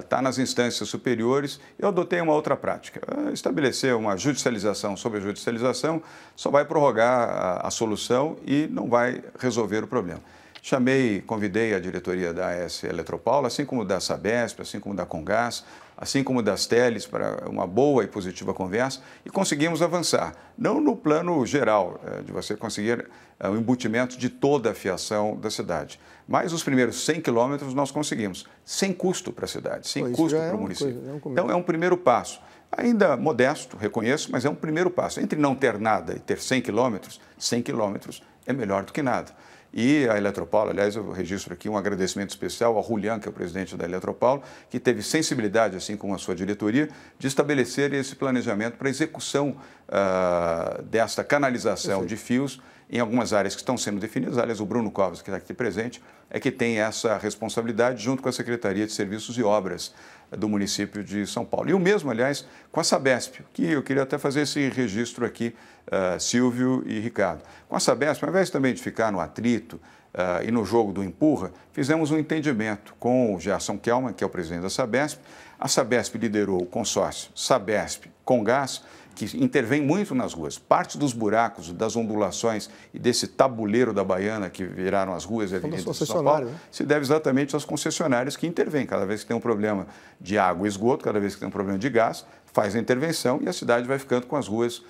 está ah, nas instâncias superiores, eu adotei uma outra prática. Ah, estabelecer uma judicialização sobre a judicialização só vai prorrogar a, a solução e não vai resolver o problema. Chamei, convidei a diretoria da AS Eletropaula, assim como da Sabesp, assim como da Congás, assim como das teles, para uma boa e positiva conversa e conseguimos avançar. Não no plano geral, eh, de você conseguir eh, o embutimento de toda a fiação da cidade, mas os primeiros 100 quilômetros nós conseguimos, sem custo para a cidade, sem Pô, custo é para o é município. Coisa, é um então é um primeiro passo. Ainda modesto, reconheço, mas é um primeiro passo. Entre não ter nada e ter 100 quilômetros, 100 quilômetros é melhor do que nada. E a Eletropaulo, aliás, eu registro aqui um agradecimento especial ao Julian, que é o presidente da Eletropaulo, que teve sensibilidade, assim como a sua diretoria, de estabelecer esse planejamento para execução uh, desta canalização Perfeito. de fios em algumas áreas que estão sendo definidas. Aliás, o Bruno Covas, que está aqui presente, é que tem essa responsabilidade junto com a Secretaria de Serviços e Obras do município de São Paulo. E o mesmo, aliás, com a Sabesp, que eu queria até fazer esse registro aqui, uh, Silvio e Ricardo. Com a Sabesp, ao invés também de ficar no atrito uh, e no jogo do empurra, fizemos um entendimento com o Gerson Kelman, que é o presidente da Sabesp. A Sabesp liderou o consórcio Sabesp com Gás que intervém muito nas ruas. Parte dos buracos, das ondulações e desse tabuleiro da Baiana que viraram as ruas e de São Paulo, né? se deve exatamente aos concessionários que intervêm. Cada vez que tem um problema de água e esgoto, cada vez que tem um problema de gás, faz a intervenção e a cidade vai ficando com as ruas uh,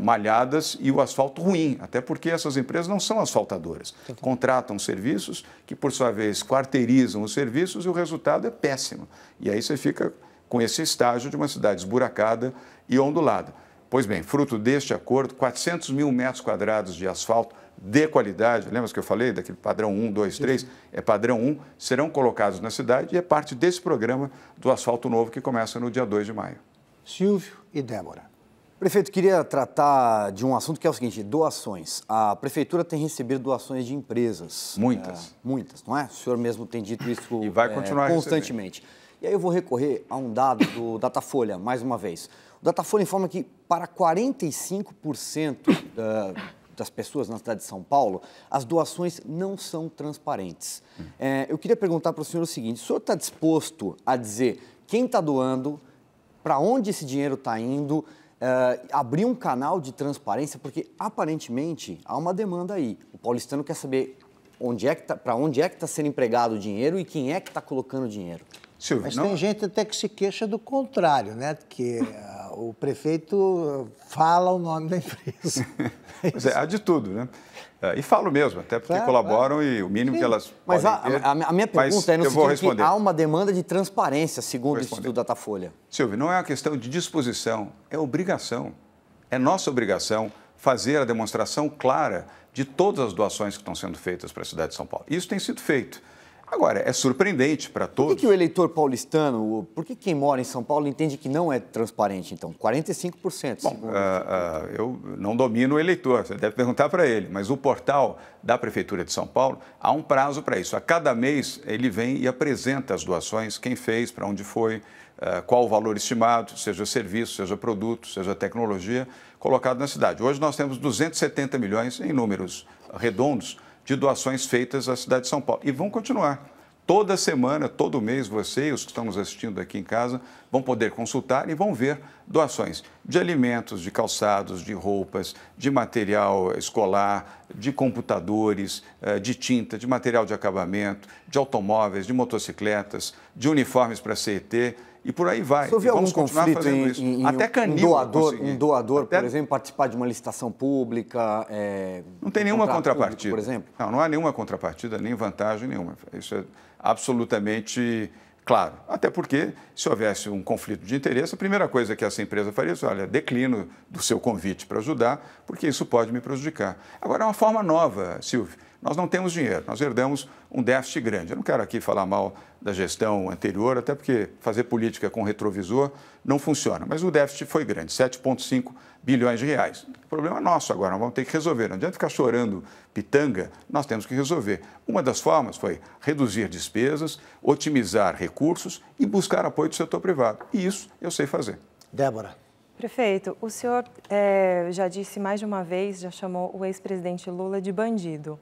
malhadas e o asfalto ruim, até porque essas empresas não são asfaltadoras. Entendi. Contratam serviços que, por sua vez, quarteirizam os serviços e o resultado é péssimo. E aí você fica com esse estágio de uma cidade esburacada e ondulada. Pois bem, fruto deste acordo, 400 mil metros quadrados de asfalto de qualidade, lembra que eu falei daquele padrão 1, 2, 3? É padrão 1, serão colocados na cidade e é parte desse programa do Asfalto Novo que começa no dia 2 de maio. Silvio e Débora. Prefeito, queria tratar de um assunto que é o seguinte: doações. A prefeitura tem recebido doações de empresas. Muitas. É, muitas, não é? O senhor mesmo tem dito isso e vai continuar é, constantemente. Recebendo. E aí eu vou recorrer a um dado do Datafolha, mais uma vez. O Datafolha informa que para 45% das pessoas na cidade de São Paulo, as doações não são transparentes. É, eu queria perguntar para o senhor o seguinte: o senhor está disposto a dizer quem está doando, para onde esse dinheiro está indo, é, abrir um canal de transparência? Porque aparentemente há uma demanda aí. O paulistano quer saber onde é que tá, para onde é que está sendo empregado o dinheiro e quem é que está colocando o dinheiro. Silvio, Mas não... tem gente até que se queixa do contrário, né? Que o prefeito fala o nome da empresa. pois é, há de tudo, né? É, e falo mesmo, até porque claro, colaboram claro. e o mínimo Sim. que elas Mas a, ter, a, minha pergunta é no sentido responder. que há uma demanda de transparência, segundo o Instituto Datafolha. Silvio, não é uma questão de disposição, é obrigação. É nossa obrigação fazer a demonstração clara de todas as doações que estão sendo feitas para a cidade de São Paulo. Isso tem sido feito. Agora, é surpreendente para todos. Por que, que, o eleitor paulistano, por que quem mora em São Paulo entende que não é transparente, então? 45%. Bom, uh, uh, eu não domino o eleitor, você deve perguntar para ele, mas o portal da Prefeitura de São Paulo há um prazo para isso. A cada mês ele vem e apresenta as doações, quem fez, para onde foi, Uh, qual o valor estimado, seja serviço, seja produto, seja tecnologia, colocado na cidade. Hoje nós temos 270 milhões em números redondos de doações feitas à cidade de São Paulo. E vão continuar. Toda semana, todo mês, você e os que estão nos assistindo aqui em casa vão poder consultar e vão ver doações de alimentos, de calçados, de roupas, de material escolar, de computadores, eh, de tinta, de material de acabamento, de automóveis, de motocicletas, de uniformes para a CET e por aí vai. Você continuar algum conflito em, em, Até canil, um doador, um doador Até... por exemplo, participar de uma licitação pública? É... Não tem nenhuma contrapartida. Público, por exemplo? Não, não há nenhuma contrapartida, nem vantagem nenhuma. Isso é absolutamente claro. Até porque, se houvesse um conflito de interesse, a primeira coisa que essa empresa faria é, olha, declino do seu convite para ajudar, porque isso pode me prejudicar. Agora, é uma forma nova, Silvio nós não temos dinheiro, nós herdamos um déficit grande. Eu não quero aqui falar mal da gestão anterior, até porque fazer política com retrovisor não funciona, mas o déficit foi grande, 7,5 bilhões de reais. O problema é nosso agora, nós vamos ter que resolver. Não adianta ficar chorando pitanga, nós temos que resolver. Uma das formas foi reduzir despesas, otimizar recursos e buscar apoio do setor privado. E isso eu sei fazer. Débora. Prefeito, o senhor é, já disse mais de uma vez, já chamou o ex-presidente Lula de bandido.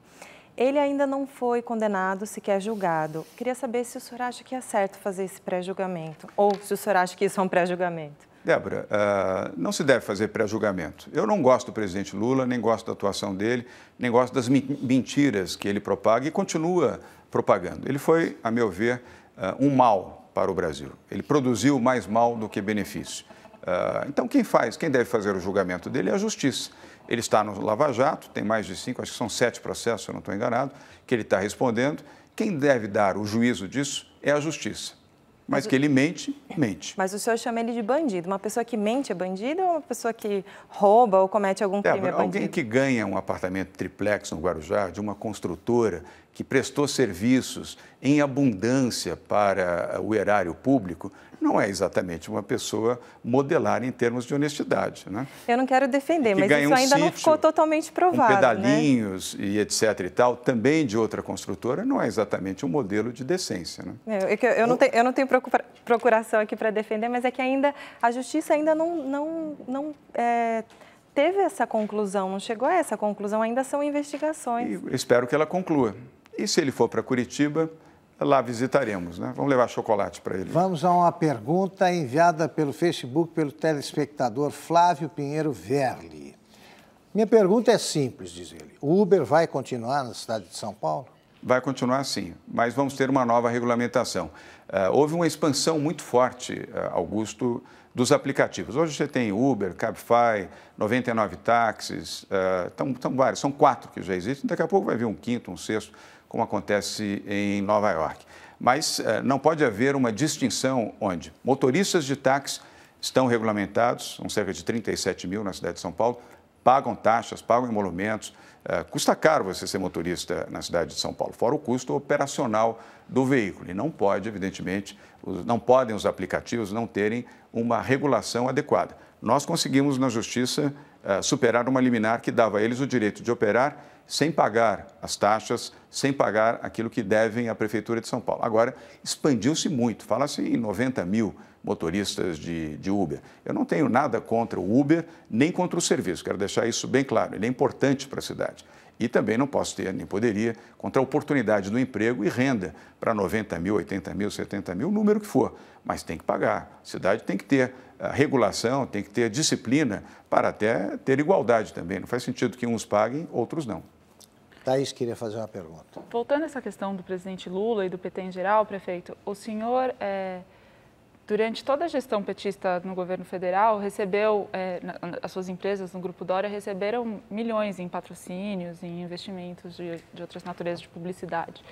Ele ainda não foi condenado, sequer julgado. Queria saber se o senhor acha que é certo fazer esse pré-julgamento, ou se o senhor acha que isso é um pré-julgamento. Débora, uh, não se deve fazer pré-julgamento. Eu não gosto do presidente Lula, nem gosto da atuação dele, nem gosto das mentiras que ele propaga e continua propagando. Ele foi, a meu ver, uh, um mal para o Brasil. Ele produziu mais mal do que benefício. Uh, então, quem faz, quem deve fazer o julgamento dele é a justiça. Ele está no Lava Jato, tem mais de cinco, acho que são sete processos, se eu não estou enganado, que ele está respondendo. Quem deve dar o juízo disso é a justiça. Mas que ele mente, mente. É, mas o senhor chama ele de bandido. Uma pessoa que mente é bandido ou uma pessoa que rouba ou comete algum crime é, é bandido? Alguém que ganha um apartamento triplex no Guarujá de uma construtora que prestou serviços em abundância para eh, o erário público, não é exatamente uma pessoa modelar em termos de honestidade. Né? Eu não quero defender, que mas isso um ainda sítio, não ficou totalmente provado. Com né? pedalinhos né? e etc e tal, também de outra construtora, não é exatamente um modelo de decência. Né? É, é eu, eu, não tenho, eu, não tenho procuração aqui para defender, mas é que ainda a justiça ainda não, não, não é teve essa conclusão, não chegou a essa conclusão, ainda são investigações. espero que ela conclua. E se ele for para Curitiba, lá visitaremos, né? Vamos levar chocolate para ele. Vamos a uma pergunta enviada pelo Facebook pelo telespectador Flávio Pinheiro Verli. Minha pergunta é simples, diz ele. O Uber vai continuar na cidade de São Paulo? Vai continuar sim, mas vamos ter uma nova regulamentação. Uh, houve uma expansão muito forte, uh, Augusto, dos aplicativos. Hoje você tem Uber, Cabify, 99 táxis, uh, tão, tão vários, são quatro que já existem. Daqui a pouco vai vir um quinto, um sexto como acontece em Nova York. Mas eh, não pode haver uma distinção onde motoristas de táxi estão regulamentados, são cerca de 37 mil na cidade de São Paulo, pagam taxas, pagam emolumentos. Eh, custa caro você ser motorista na cidade de São Paulo, fora o custo operacional do veículo. E não pode, evidentemente, não podem os aplicativos não terem uma regulação adequada. Nós conseguimos na Justiça eh, superar uma liminar que dava a eles o direito de operar sem pagar as taxas, sem pagar aquilo que devem à Prefeitura de São Paulo. Agora, expandiu-se muito, fala-se em 90 mil motoristas de, de, Uber. Eu não tenho nada contra o Uber, nem contra o serviço, quero deixar isso bem claro, ele é importante para a cidade. E também não posso ter, nem poderia, contra a oportunidade do emprego e renda para 90 mil, 80 mil, 70 mil, o número que for. Mas tem que pagar. A cidade tem que ter regulação, tem que ter disciplina para até ter igualdade também. Não faz sentido que uns paguem, outros não. Thaís queria fazer uma pergunta. Voltando a essa questão do presidente Lula e do PT em geral, prefeito, o senhor. É durante toda a gestão petista no governo federal, recebeu, é, as suas empresas no Grupo Dória receberam milhões em patrocínios, em investimentos de, de outras naturezas de publicidade.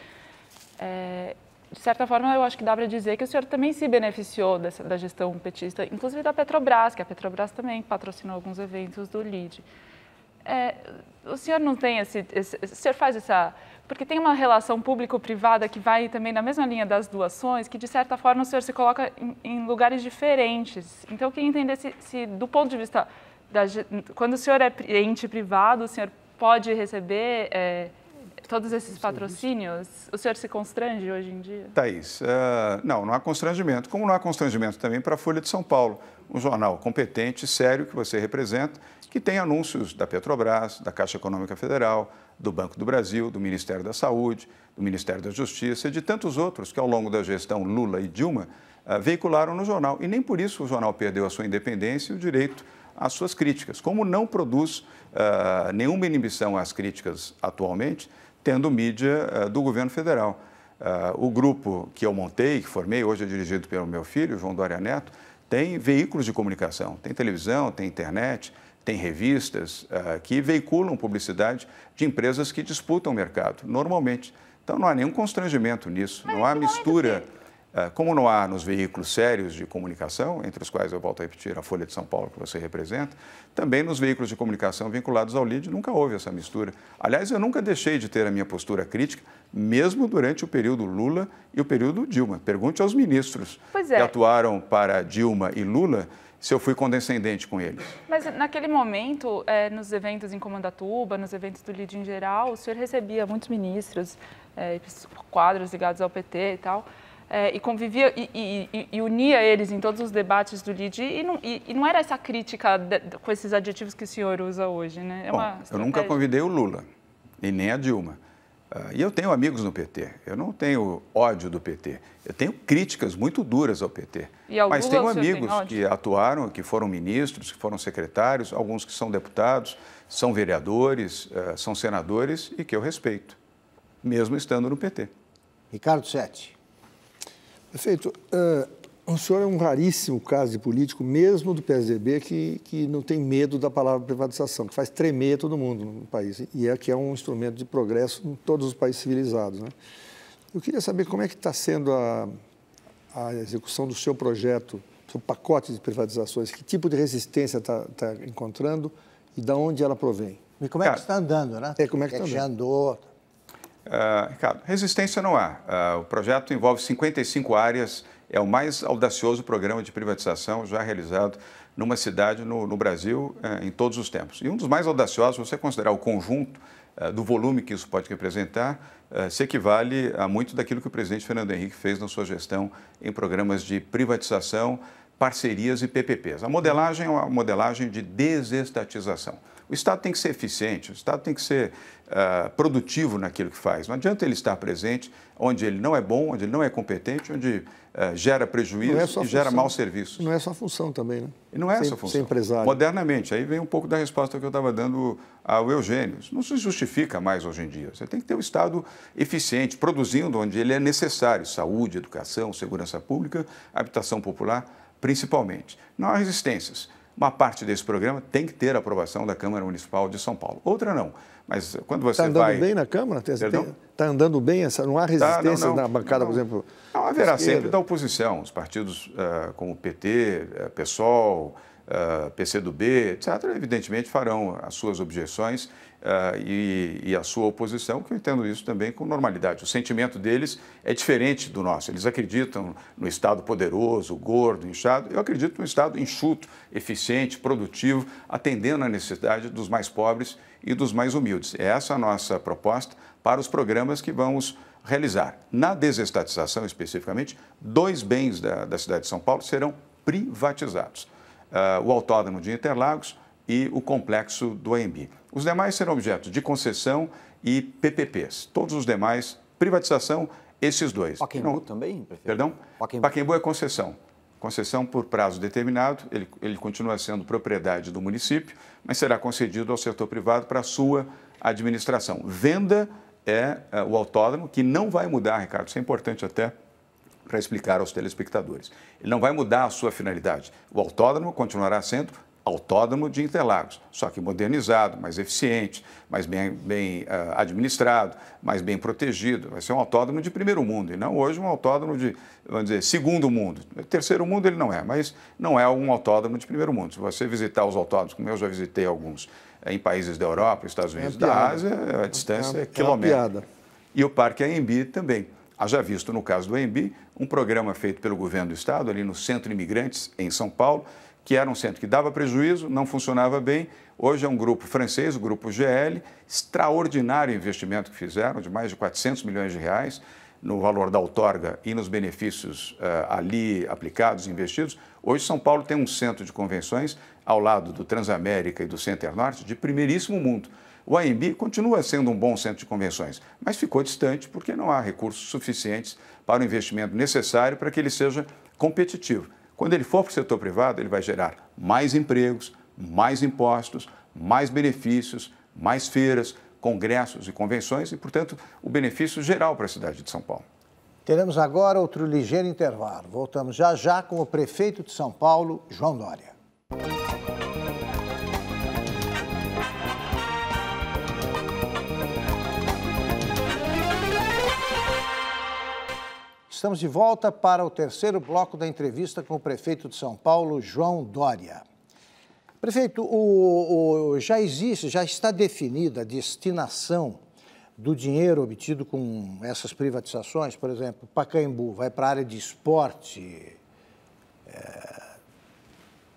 É, de certa forma, eu acho que dá para dizer que o senhor também se beneficiou dessa, da gestão petista, inclusive da Petrobras, que a Petrobras também patrocinou alguns eventos do LID. É, o senhor não tem esse, esse, o senhor faz essa porque tem uma relação público-privada que vai também na mesma linha das doações, que de certa forma o senhor se coloca em, em lugares diferentes. Então, eu queria entender se, se do ponto de vista da, quando o senhor é ente privado, o senhor pode receber é, todos esses patrocínios? O senhor se constrange hoje em dia? Thaís, uh, não, não há constrangimento. Como não há constrangimento também para a Folha de São Paulo, um jornal competente, sério, que você representa, que tem anúncios da Petrobras, da Caixa Econômica Federal, do Banco do Brasil, do Ministério da Saúde, do Ministério da Justiça e de tantos outros que, ao longo da gestão Lula e Dilma, ah, veicularam no jornal. E nem por isso o jornal perdeu a sua independência e o direito às suas críticas. Como não produz uh, nenhuma inibição às críticas atualmente, tendo mídia uh, do governo federal. Uh, o grupo que eu montei, que formei, hoje é dirigido pelo meu filho, João Dória Neto, tem veículos de comunicação, tem televisão, tem internet, tem revistas uh, que veiculam publicidade de empresas que disputam o mercado, normalmente. Então não há nenhum constrangimento nisso, Mas não há então, mistura. Uh, como não há nos veículos sérios de comunicação, entre os quais eu volto a repetir a Folha de São Paulo que você representa, também nos veículos de comunicação vinculados ao LID nunca houve essa mistura. Aliás, eu nunca deixei de ter a minha postura crítica, mesmo durante o período Lula e o período Dilma. Pergunte aos ministros é. que atuaram para Dilma e Lula se eu fui condescendente com eles. Mas naquele momento, é, nos eventos em Comandatuba, nos eventos do LID em geral, o senhor recebia muitos ministros, é, quadros ligados ao PT e tal, é, e convivia e, e, e, unia eles em todos os debates do LID, e não, e, não era essa crítica de, com esses adjetivos que o senhor usa hoje, né? É Bom, eu nunca convidei o Lula e nem a Dilma. Ah, e eu tenho amigos no PT, eu não tenho ódio do PT, eu tenho críticas muito duras ao PT. Mas tenho amigos que atuaram, que foram ministros, que foram secretários, alguns que são deputados, são vereadores, eh, são senadores e que eu respeito, mesmo estando no PT. Ricardo Sete. Prefeito, eh, o senhor é um raríssimo caso de político, mesmo do PSDB, que, que não tem medo da palavra privatização, que faz tremer todo mundo no país. E é que é um instrumento de progresso em todos os países civilizados. Né? Eu queria saber como é que está sendo a, a execução do seu projeto, seu pacote de privatizações, que tipo de resistência está tá encontrando e de onde ela provém. E como é que está andando, né? É, como é que, é que está andando. andou. Uh, Ricardo, resistência não há. Uh, o projeto envolve 55 áreas é o mais audacioso programa de privatização já realizado numa cidade no, no Brasil eh, em todos os tempos. E um dos mais audaciosos, se você considerar o conjunto eh, do volume que isso pode representar, eh, se equivale a muito daquilo que o presidente Fernando Henrique fez na sua gestão em programas de privatização, parcerias e PPPs. A modelagem é uma modelagem de desestatização. O Estado tem que ser eficiente, o Estado tem que ser uh, produtivo naquilo que faz. Não adianta ele estar presente onde ele não é bom, onde ele não é competente, onde uh, gera prejuízo é e função, gera maus serviço. Não é só função também, né? E não é essa função. Ser empresário. Modernamente, aí vem um pouco da resposta que eu estava dando ao Eugênio. Isso não se justifica mais hoje em dia. Você tem que ter um Estado eficiente, produzindo onde ele é necessário, saúde, educação, segurança pública, habitação popular, principalmente. Não há resistências. Uma parte desse programa tem que ter aprovação da Câmara Municipal de São Paulo. Outra não. Mas quando você tá vai... Está andando bem na Câmara? Está andando bem? Essa... Não há tá, resistência tá, não, não, na bancada, não, por exemplo? Não, haverá sempre da oposição. Os partidos uh, como PT, uh, eh, PSOL, uh, eh, PCdoB, etc., evidentemente farão as suas objeções ah, e, e a sua oposição, que eu entendo isso também com normalidade. O sentimento deles é diferente do nosso. Eles acreditam no Estado poderoso, gordo, inchado. Eu acredito no Estado enxuto, eficiente, produtivo, atendendo à necessidade dos mais pobres e dos mais humildes. É essa a nossa proposta para os programas que vamos realizar. Na desestatização, especificamente, dois bens da, da cidade de São Paulo serão privatizados. Uh, o autódromo de Interlagos e o complexo do AMB. Os demais serão objeto de concessão e PPPs. Todos os demais, privatização, esses dois. Paquembu Não, também, prefeito? Perdão? Paquembu. Paquembu é concessão. Concessão por prazo determinado, ele, ele continua sendo propriedade do município, mas será concedido ao setor privado para sua administração. Venda é, é o autódromo, que não vai mudar, Ricardo, isso é importante até para explicar aos telespectadores. Ele não vai mudar a sua finalidade. O autódromo continuará sendo autódromo de Interlagos, só que modernizado, mais eficiente, mais bem, bem uh, administrado, mais bem protegido. Vai ser um autódromo de primeiro mundo e não hoje um autódromo de, vamos dizer, segundo mundo. Terceiro mundo ele não é, mas não é um autódromo de primeiro mundo. Se você visitar os autódromos, como eu já visitei alguns eh, em países da Europa, Estados é Unidos, é da Ásia, a é distância é, é, é quilômetro. E o Parque AMB também. Haja visto, no caso do AMB, um programa feito pelo governo do Estado, ali no Centro Imigrantes, em São Paulo, que era um centro que dava prejuízo, não funcionava bem. Hoje é um grupo francês, o grupo GL, extraordinário investimento que fizeram, de mais de 400 milhões de reais no valor da outorga e nos benefícios uh, ali aplicados, investidos. Hoje, São Paulo tem um centro de convenções ao lado do Transamérica e do Center Norte de primeiríssimo mundo. O AMB continua sendo um bom centro de convenções, mas ficou distante porque não há recursos suficientes para o investimento necessário para que ele seja competitivo. Quando ele for para o setor privado, ele vai gerar mais empregos, mais impostos, mais benefícios, mais feiras, congressos e convenções e, portanto, o benefício geral para a cidade de São Paulo. Teremos agora outro ligeiro intervalo. Voltamos já já com o prefeito de São Paulo, João Dória. Estamos de volta para o terceiro bloco da entrevista com o prefeito de São Paulo, João Dória. Prefeito, o, o, já existe, já está definida a destinação do dinheiro obtido com essas privatizações? Por exemplo, Pacaembu vai para a área de esporte. É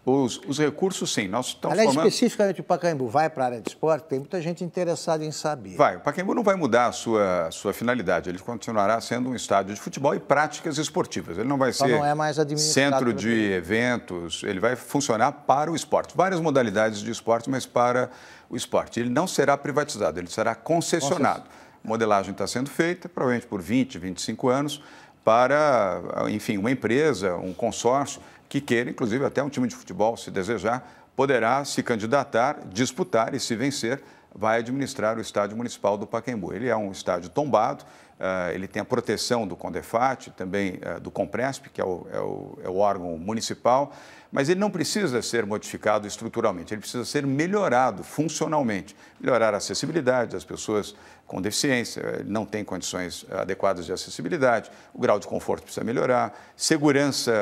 os, os recursos, sim. Nós estamos Aliás, formando... especificamente o Pacaembu vai para a área de esporte? Tem muita gente interessada em saber. Vai. O Pacaembu não vai mudar a sua, sua finalidade. Ele continuará sendo um estádio de futebol e práticas esportivas. Ele não vai Só ser não é mais centro de país. eventos. Ele vai funcionar para o esporte. Várias modalidades de esporte, mas para o esporte. Ele não será privatizado, ele será concessionado. Concess... A modelagem está sendo feita, provavelmente por 20, 25 anos, para, enfim, uma empresa, um consórcio que queira, inclusive até um time de futebol, se desejar, poderá se candidatar, disputar e, se vencer, vai administrar o estádio municipal do Pacaembu. Ele é um estádio tombado, eh, ele tem a proteção do Condefat, também eh, do Compresp, que é o, é o, é o órgão municipal mas ele não precisa ser modificado estruturalmente, ele precisa ser melhorado funcionalmente. Melhorar a acessibilidade das pessoas com deficiência, não tem condições adequadas de acessibilidade, o grau de conforto precisa melhorar, segurança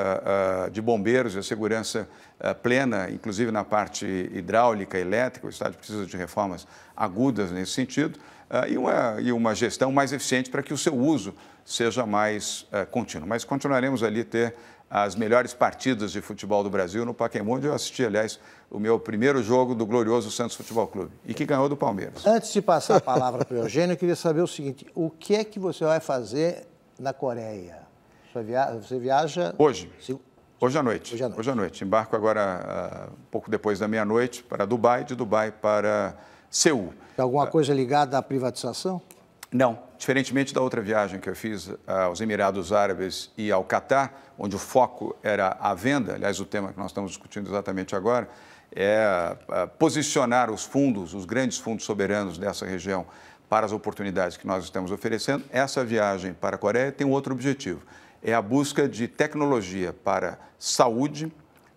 uh, de bombeiros, a segurança uh, plena, inclusive na parte hidráulica, elétrica, o Estado precisa de reformas agudas nesse sentido. Ah, e, uma, e uma gestão mais eficiente para que o seu uso seja mais eh, contínuo. Mas continuaremos ali ter as melhores partidas de futebol do Brasil no Pacaembu, onde eu assisti, aliás, o meu primeiro jogo do glorioso Santos Futebol Clube e que ganhou do Palmeiras. Antes de passar a palavra para o Eugênio, eu queria saber o seguinte: o que é que você vai fazer na Coreia? Você viaja. Hoje. Se... Hoje à noite. Hoje à noite. Hoje à noite. Embarco agora, uh, pouco depois da meia-noite, para Dubai, de Dubai para. Seul. Alguma coisa ligada à privatização? Não. Diferentemente da outra viagem que eu fiz ah, aos Emirados Árabes e ao Catar, onde o foco era a venda, aliás, o tema que nós estamos discutindo exatamente agora, é ah, posicionar os fundos, os grandes fundos soberanos dessa região, para as oportunidades que nós estamos oferecendo. Essa viagem para a Coreia tem um outro objetivo: é a busca de tecnologia para saúde,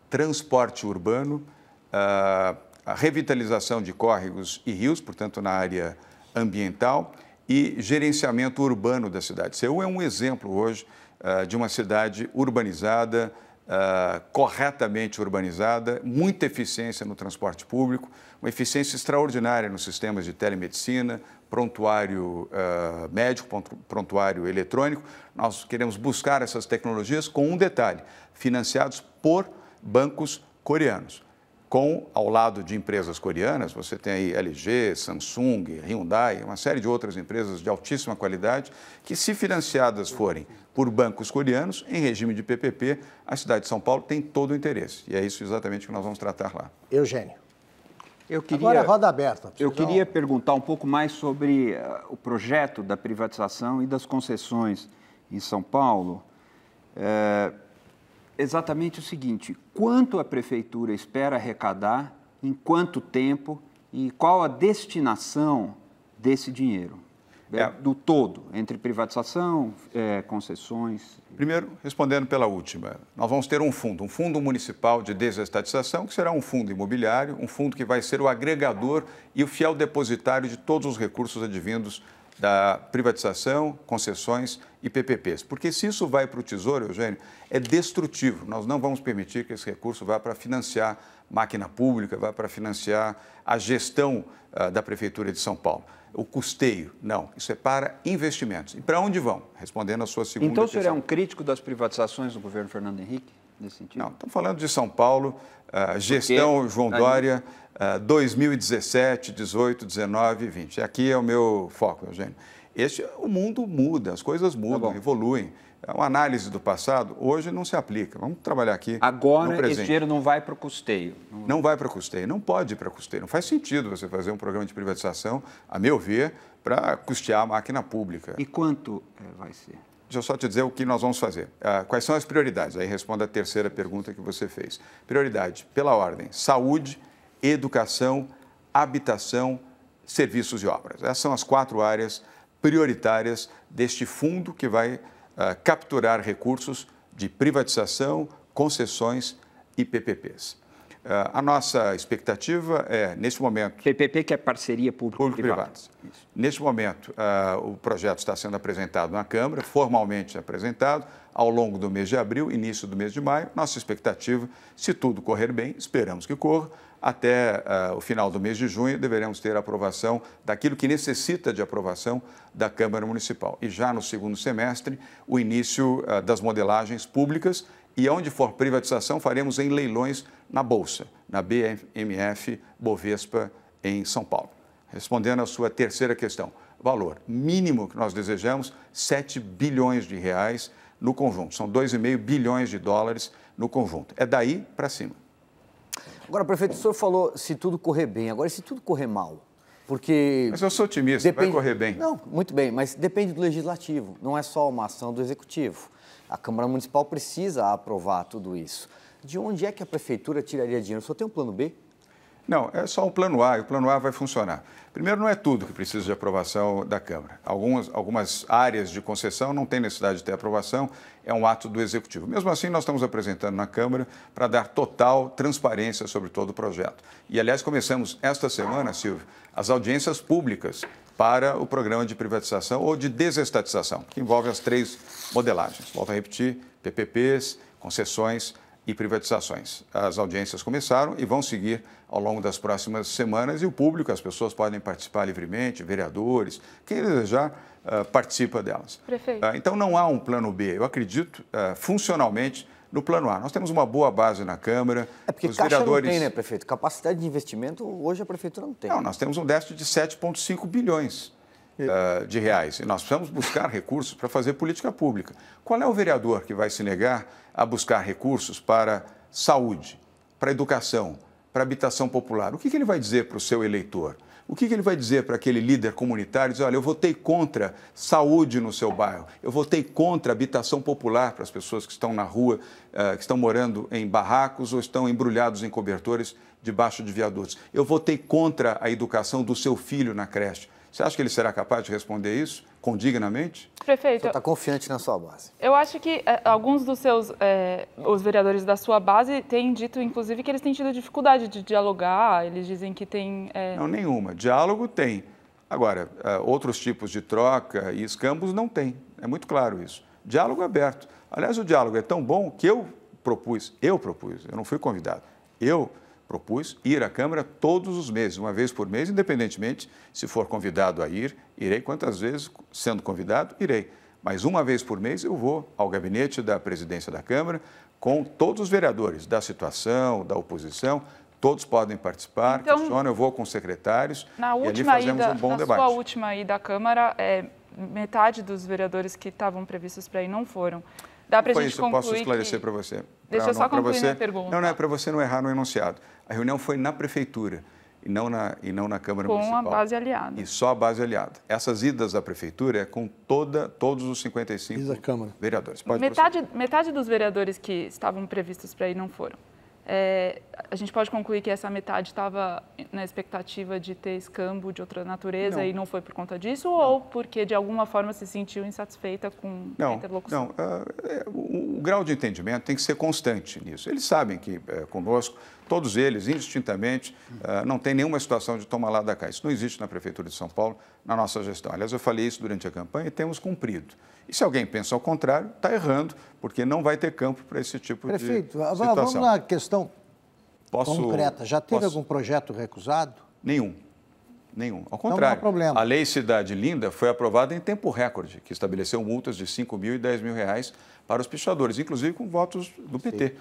transporte urbano. Uh, a revitalização de córregos e rios, portanto, na área ambiental, e gerenciamento urbano da cidade. Seul é um exemplo hoje uh, de uma cidade urbanizada, uh, corretamente urbanizada, muita eficiência no transporte público, uma eficiência extraordinária nos sistemas de telemedicina, prontuário uh, médico, prontuário eletrônico. Nós queremos buscar essas tecnologias com um detalhe: financiados por bancos coreanos com, ao lado de empresas coreanas, você tem aí LG, Samsung, Hyundai, uma série de outras empresas de altíssima qualidade, que se financiadas forem por bancos coreanos, em regime de PPP, a cidade de São Paulo tem todo o interesse. E é isso exatamente que nós vamos tratar lá. Eugênio. Eu queria, Agora é roda aberta. Eu queria perguntar um pouco mais sobre eh, o projeto da privatização e das concessões em São Paulo. Eh, exatamente o seguinte: quanto a prefeitura espera arrecadar, em quanto tempo e qual a destinação desse dinheiro? Né, é. Do todo, entre privatização, é, concessões. Primeiro, respondendo pela última, nós vamos ter um fundo, um fundo municipal de desestatização, que será um fundo imobiliário, um fundo que vai ser o agregador e o fiel depositário de todos os recursos advindos da privatização, concessões e PPPs. Porque se isso vai para o Tesouro, Eugênio, é destrutivo. Nós não vamos permitir que esse recurso vá para financiar máquina pública, vá para financiar a gestão uh, da Prefeitura de São Paulo. O custeio, não. Isso é para investimentos. E para onde vão? Respondendo a sua segunda então, questão. Então, o senhor é um crítico das privatizações do governo Fernando Henrique? Nesse sentido? Não, estamos falando de São Paulo, uh, gestão Porque, João Dória... 2017, 18, 19 e 20. Aqui é o meu foco, Eugênio. Este, o mundo muda, as coisas tá mudam, tá evoluem. Uma análise do passado hoje não se aplica. Vamos trabalhar aqui. Agora esse dinheiro não vai para o custeio. Não vai para o custeio, não pode ir para o custeio. Não faz sentido você fazer um programa de privatização, a meu ver, para custear a máquina pública. E quanto eh, vai ser? Deixa eu só te dizer o que nós vamos fazer. Ah, quais são as prioridades? Aí responda a terceira pergunta que você fez. Prioridade, pela ordem, saúde, educação, habitação, serviços e obras. Essas são as quatro áreas prioritárias deste fundo que vai uh, capturar recursos de privatização, concessões e PPPs. Uh, ah, a nossa expectativa é, neste momento. PPP, que é parceria público-privada. Público neste momento, uh, o projeto está sendo apresentado na Câmara, formalmente apresentado, ao longo do mês de abril, início do mês de maio. Nossa expectativa, se tudo correr bem, esperamos que corra, até uh, o final do mês de junho, deveremos ter a aprovação daquilo que necessita de aprovação da Câmara Municipal. E já no segundo semestre, o início uh, das modelagens públicas e onde for privatização, faremos em leilões na Bolsa, na BMF Bovespa, em São Paulo. Respondendo à sua terceira questão, valor mínimo que nós desejamos, 7 bilhões de reais no conjunto. São 2,5 bilhões de dólares no conjunto. É daí para cima. Agora, prefeito, o senhor falou se tudo correr bem. Agora, se tudo correr mal, porque... Mas eu sou otimista, depende... vai correr bem. Não, muito bem, mas depende do legislativo, não é só uma ação do executivo. A Câmara Municipal precisa aprovar tudo isso. De onde é que a prefeitura tiraria dinheiro? Só tem um plano B? Não, é só o plano A e o plano A vai funcionar. Primeiro, não é tudo que precisa de aprovação da Câmara. Algumas, algumas áreas de concessão não têm necessidade de ter aprovação, é um ato do Executivo. Mesmo assim, nós estamos apresentando na Câmara para dar total transparência sobre todo o projeto. E, aliás, começamos esta semana, Silvio, as audiências públicas para o programa de privatização ou de desestatização, que envolve as três modelagens. Volto a repetir: PPPs, concessões e privatizações. As audiências começaram e vão seguir ao longo das próximas semanas e o público, as pessoas podem participar livremente, vereadores, quem desejar uh, participa delas. Prefeito. Uh, então não há um plano B. Eu acredito uh, funcionalmente no plano A. Nós temos uma boa base na Câmara. É porque os caixa vereadores... não tem, né, prefeito? Capacidade de investimento hoje a prefeitura não tem. Não, nós temos um déficit de 7,5 bilhões de reais. E nós precisamos buscar recursos para fazer política pública. Qual é o vereador que vai se negar a buscar recursos para saúde, para educação, para habitação popular, o que, que ele vai dizer para o seu eleitor? O que, que, ele vai dizer para aquele líder comunitário? Diz, olha, eu votei contra saúde no seu bairro, eu votei contra habitação popular para as pessoas que estão na rua, eh, que estão morando em barracos ou estão embrulhados em cobertores debaixo de viadutos. Eu votei contra a educação do seu filho na creche. Você acha que ele será capaz de responder isso condignamente? Prefeito. Está confiante na sua base? Eu acho que é, alguns dos seus, é, os vereadores da sua base têm dito, inclusive, que eles têm tido dificuldade de dialogar. Eles dizem que tem. É... Não, nenhuma. Diálogo tem. Agora, outros tipos de troca e escambos não tem. É muito claro isso. Diálogo aberto. Aliás, o diálogo é tão bom que eu propus, eu propus, eu não fui convidado. Eu propus ir à Câmara todos os meses, uma vez por mês, independentemente se for convidado a ir, irei quantas vezes sendo convidado, irei. Mas uma vez por mês eu vou ao gabinete da presidência da Câmara com todos os vereadores da situação, da oposição, todos podem participar, então, questiona, eu vou com os secretários na e ali fazemos ida, um bom na debate. Na sua última ida à Câmara, é, metade dos vereadores que estavam previstos para ir não foram. Dá para a gente isso, concluir eu posso esclarecer que... para você. Deixa eu só concluir você, minha pergunta. Não, não, é para você não errar no enunciado. A reunião foi na prefeitura e não na, e não na Câmara com Municipal. Com a base aliada. E só a base aliada. Essas idas à prefeitura é com toda, todos os 55 vereadores. Pode metade, metade dos vereadores que estavam previstos para ir não foram. É, a gente pode concluir que essa metade estava na expectativa de ter escambo de outra natureza não. e não foi por conta disso não. ou porque de alguma forma se sentiu insatisfeita com não, a interlocução? Não, uh, o, o, grau de entendimento tem que ser constante nisso. Eles sabem que uh, conosco todos eles, indistintamente, eh, não tem nenhuma situação de tomar lá da cá. Isso não existe na Prefeitura de São Paulo, na nossa gestão. Aliás, eu falei isso durante a campanha e temos cumprido. E se alguém pensa ao contrário, está errando, porque não vai ter campo para esse tipo Prefeito, de ah, situação. Prefeito, vamos na questão posso, concreta. Já teve posso... algum projeto recusado? Nenhum. Nenhum. Ao então contrário, não, problema. a Lei Cidade Linda foi aprovada em tempo recorde, que estabeleceu multas de 5 mil e 10 mil reais para os pichadores, inclusive com votos do PT.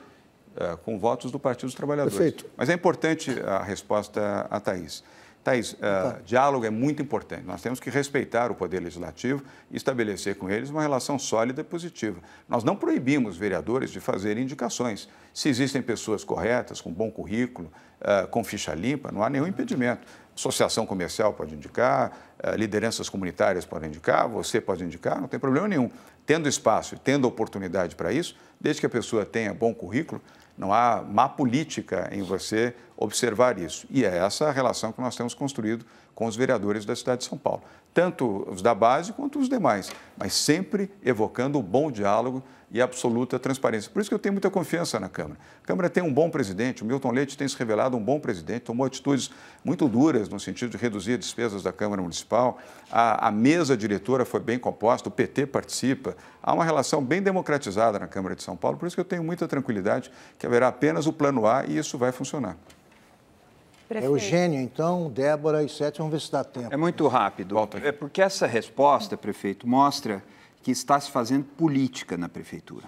Eh, com votos do Partido dos Trabalhadores. Perfeito. Mas é importante a resposta a Thaís. Thaís, uh, tá. diálogo é muito importante. Nós temos que respeitar o Poder Legislativo e estabelecer com eles uma relação sólida e positiva. Nós não proibimos vereadores de fazer indicações. Se existem pessoas corretas, com bom currículo, uh, com ficha limpa, não há nenhum impedimento. Associação comercial pode indicar, uh, lideranças comunitárias podem indicar, você pode indicar, não tem problema nenhum. Tendo espaço e tendo oportunidade para isso, desde que a pessoa tenha bom currículo, não há má política em você observar isso. E é essa a relação que nós temos construído com os vereadores da cidade de São Paulo, tanto os da base quanto os demais, mas sempre evocando o bom diálogo e absoluta transparência. Por isso que eu tenho muita confiança na Câmara. A Câmara tem um bom presidente, o Milton Leite tem se revelado um bom presidente, tomou atitudes muito duras no sentido de reduzir despesas da Câmara Municipal, a, a mesa diretora foi bem composta, o PT participa, há uma relação bem democratizada na Câmara de São Paulo, por isso que eu tenho muita tranquilidade que haverá apenas o plano A e isso vai funcionar. Prefeito. Eugênio, então, Débora e Sete, vamos ver se dá tempo. É muito rápido. Volta aqui. É porque essa resposta, prefeito, mostra que está se fazendo política na prefeitura.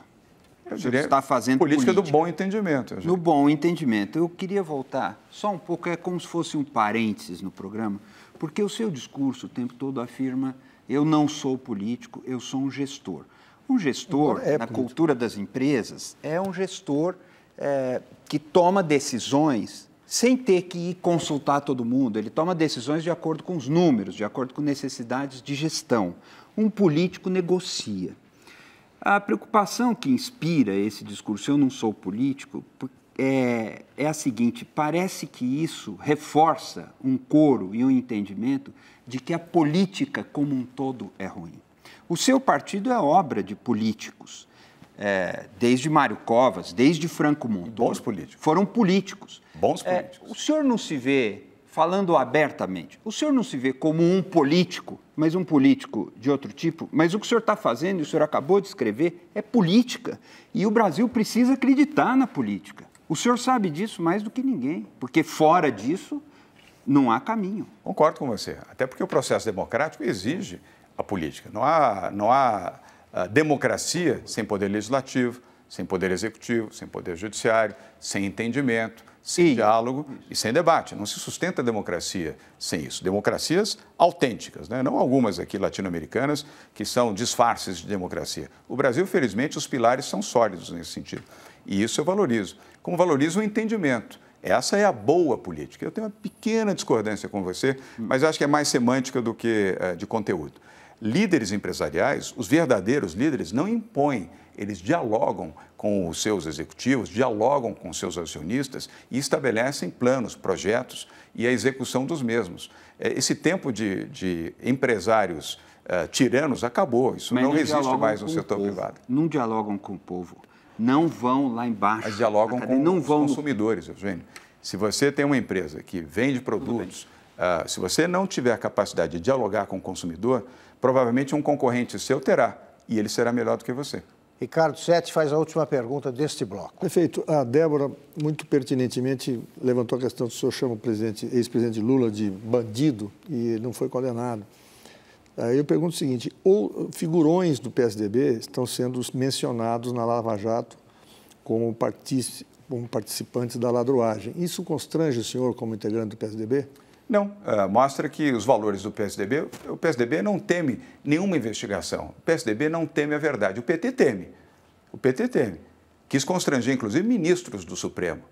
Eu diria está fazendo política, política do bom entendimento. No bom entendimento. Eu queria voltar só um pouco, é como se fosse um parênteses no programa, porque o seu discurso o tempo todo afirma eu não sou político, eu sou um gestor. Um gestor, é na cultura das empresas, é um gestor é, que toma decisões sem ter que ir consultar todo mundo. Ele toma decisões de acordo com os números, de acordo com necessidades de gestão um político negocia. A preocupação que inspira esse discurso, eu não sou político, é, é a seguinte: parece que isso reforça um coro e um entendimento de que a política como um todo é ruim. O seu partido é obra de políticos, é, desde Mário Covas, desde Franco Montoro. Bons políticos. Foram políticos. Bons é, políticos. É, o senhor não se vê, falando abertamente, o senhor não se vê como um político mas um político de outro tipo. Mas o que o senhor está fazendo, o senhor acabou de escrever, é política. E o Brasil precisa acreditar na política. O senhor sabe disso mais do que ninguém, porque fora disso não há caminho. Concordo com você. Até porque o processo democrático exige a política. Não há, não há ah, democracia sem poder legislativo, sem poder executivo, sem poder judiciário, sem entendimento sem e, diálogo isso. e sem debate. Não se sustenta a democracia sem isso. Democracias autênticas, né? não algumas aqui latino-americanas que são disfarces de democracia. O Brasil, felizmente, os pilares são sólidos nesse sentido. E isso eu valorizo. Como valorizo o entendimento. Essa é a boa política. Eu tenho uma pequena discordância com você, mas acho que é mais semântica do que eh, de conteúdo. Líderes empresariais, os verdadeiros líderes, não impõem eles dialogam com os seus executivos, dialogam com os seus acionistas e estabelecem planos, projetos e a execução dos mesmos. É, esse tempo de, de empresários uh, tiranos acabou, isso Mas não, existe mais no setor povo, privado. Não dialogam com o povo, não vão lá embaixo. Mas dialogam com os consumidores, Eugênio. Se você tem uma empresa que vende produtos, uh, se você não tiver a capacidade de dialogar com o consumidor, provavelmente um concorrente seu terá e ele será melhor do que você. Ricardo Sete faz a última pergunta deste bloco. Perfeito. a Débora muito pertinentemente levantou a questão do senhor chama o presidente, ex-presidente Lula de bandido e não foi condenado. Aí eu pergunto o seguinte, ou figurões do PSDB estão sendo mencionados na Lava Jato como, como participantes da ladroagem. Isso constrange o senhor como integrante do PSDB? Não, uh, mostra que os valores do PSDB, o PSDB não teme nenhuma investigação, o PSDB não teme a verdade, o PT teme, o PT teme. Quis constranger, inclusive, ministros do Supremo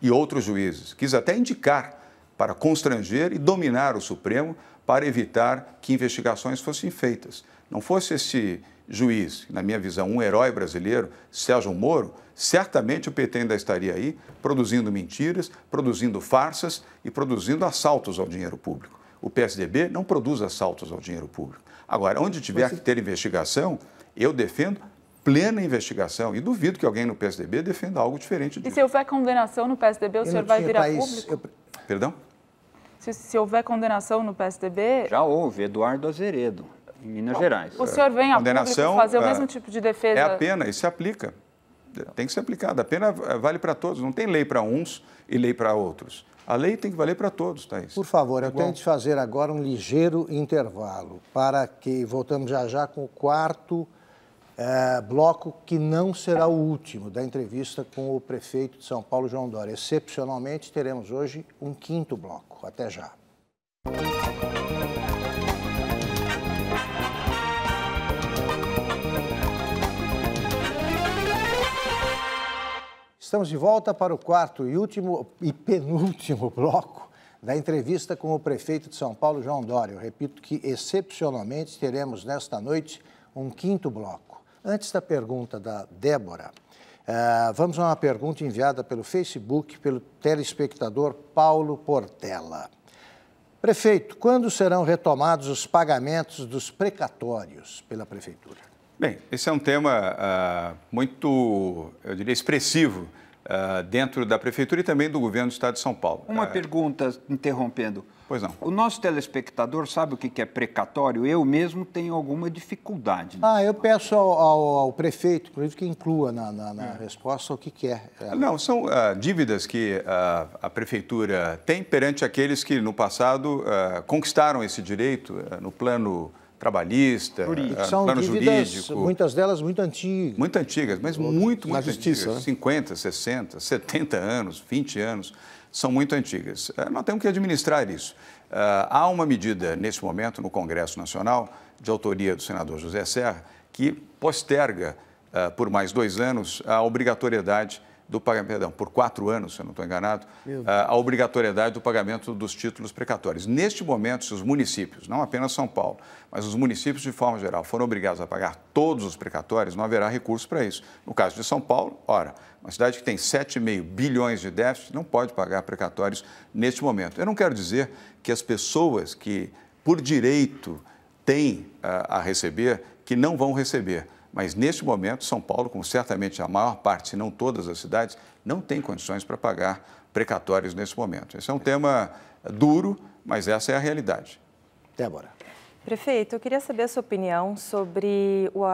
e outros juízes, quis até indicar para constranger e dominar o Supremo para evitar que investigações fossem feitas. Não fosse esse juiz, na minha visão, um herói brasileiro, Sérgio Moro, certamente o PT ainda estaria aí produzindo mentiras, produzindo farsas e produzindo assaltos ao dinheiro público. O PSDB não produz assaltos ao dinheiro público. Agora, onde tiver Você... que ter investigação, eu defendo plena investigação e duvido que alguém no PSDB defenda algo diferente disso. E se houver condenação no PSDB, o eu senhor vai virar país, público? Eu... Perdão? Se, se houver condenação no PSDB... Já houve, Eduardo Azeredo. Em Minas Bom, Gerais. O senhor vem a condenação, fazer o mesmo é. tipo de defesa? É a pena, isso se aplica. Tem que ser aplicado. A pena vale para todos. Não tem lei para uns e lei para outros. A lei tem que valer para todos, Thaís. Por favor, é eu tenho de fazer agora um ligeiro intervalo para que voltamos já já com o quarto eh, bloco, que não será o último, da entrevista com o prefeito de São Paulo, João Dória. Excepcionalmente, teremos hoje um quinto bloco. Até já. Estamos de volta para o quarto e último e penúltimo bloco da entrevista com o prefeito de São Paulo, João Dória. Eu repito que, excepcionalmente, teremos nesta noite um quinto bloco. Antes da pergunta da Débora, eh, vamos a uma pergunta enviada pelo Facebook pelo telespectador Paulo Portela. Prefeito, quando serão retomados os pagamentos dos precatórios pela Prefeitura? Bem, esse é um tema uh, muito, eu diria, expressivo uh, dentro da Prefeitura e também do governo do Estado de São Paulo. Uma uh, pergunta, interrompendo. Pois não. O nosso telespectador sabe o que é precatório? Eu mesmo tenho alguma dificuldade. Ah, eu peço ao, ao, ao prefeito, inclusive, que inclua na, na, na é. resposta o que, que é. é. Não, são ah, dívidas que a prefeitura tem perante aqueles que, no passado, conquistaram esse direito no plano trabalhista, jurídico. Ah, são plano jurídico. Muitas delas muito antigas. Muito antigas, mas muito, muito Na justiça, antigas. Né? 50, 60, 70 anos, 20 anos, são muito antigas. Ah, nós temos que administrar isso. Ah, há uma medida, nesse momento, no Congresso Nacional, de autoria do senador José Serra, que posterga por mais dois anos a obrigatoriedade do pagamento, perdão, por quatro anos, se eu não estou enganado, ah, a obrigatoriedade do pagamento dos títulos precatórios. Neste momento, se os municípios, não apenas São Paulo, mas os municípios de forma geral, foram obrigados a pagar todos os precatórios, não haverá recurso para isso. No caso de São Paulo, ora, uma cidade que tem 7,5 bilhões de déficit não pode pagar precatórios neste momento. Eu não quero dizer que as pessoas que, por direito, têm ah, a receber, que não vão receber. Mas neste momento, São Paulo, como certamente a maior parte, se não todas as cidades, não tem condições para pagar precatórios nesse momento. Esse é um tema duro, mas essa é a realidade. Débora. Prefeito, eu queria saber a sua opinião sobre o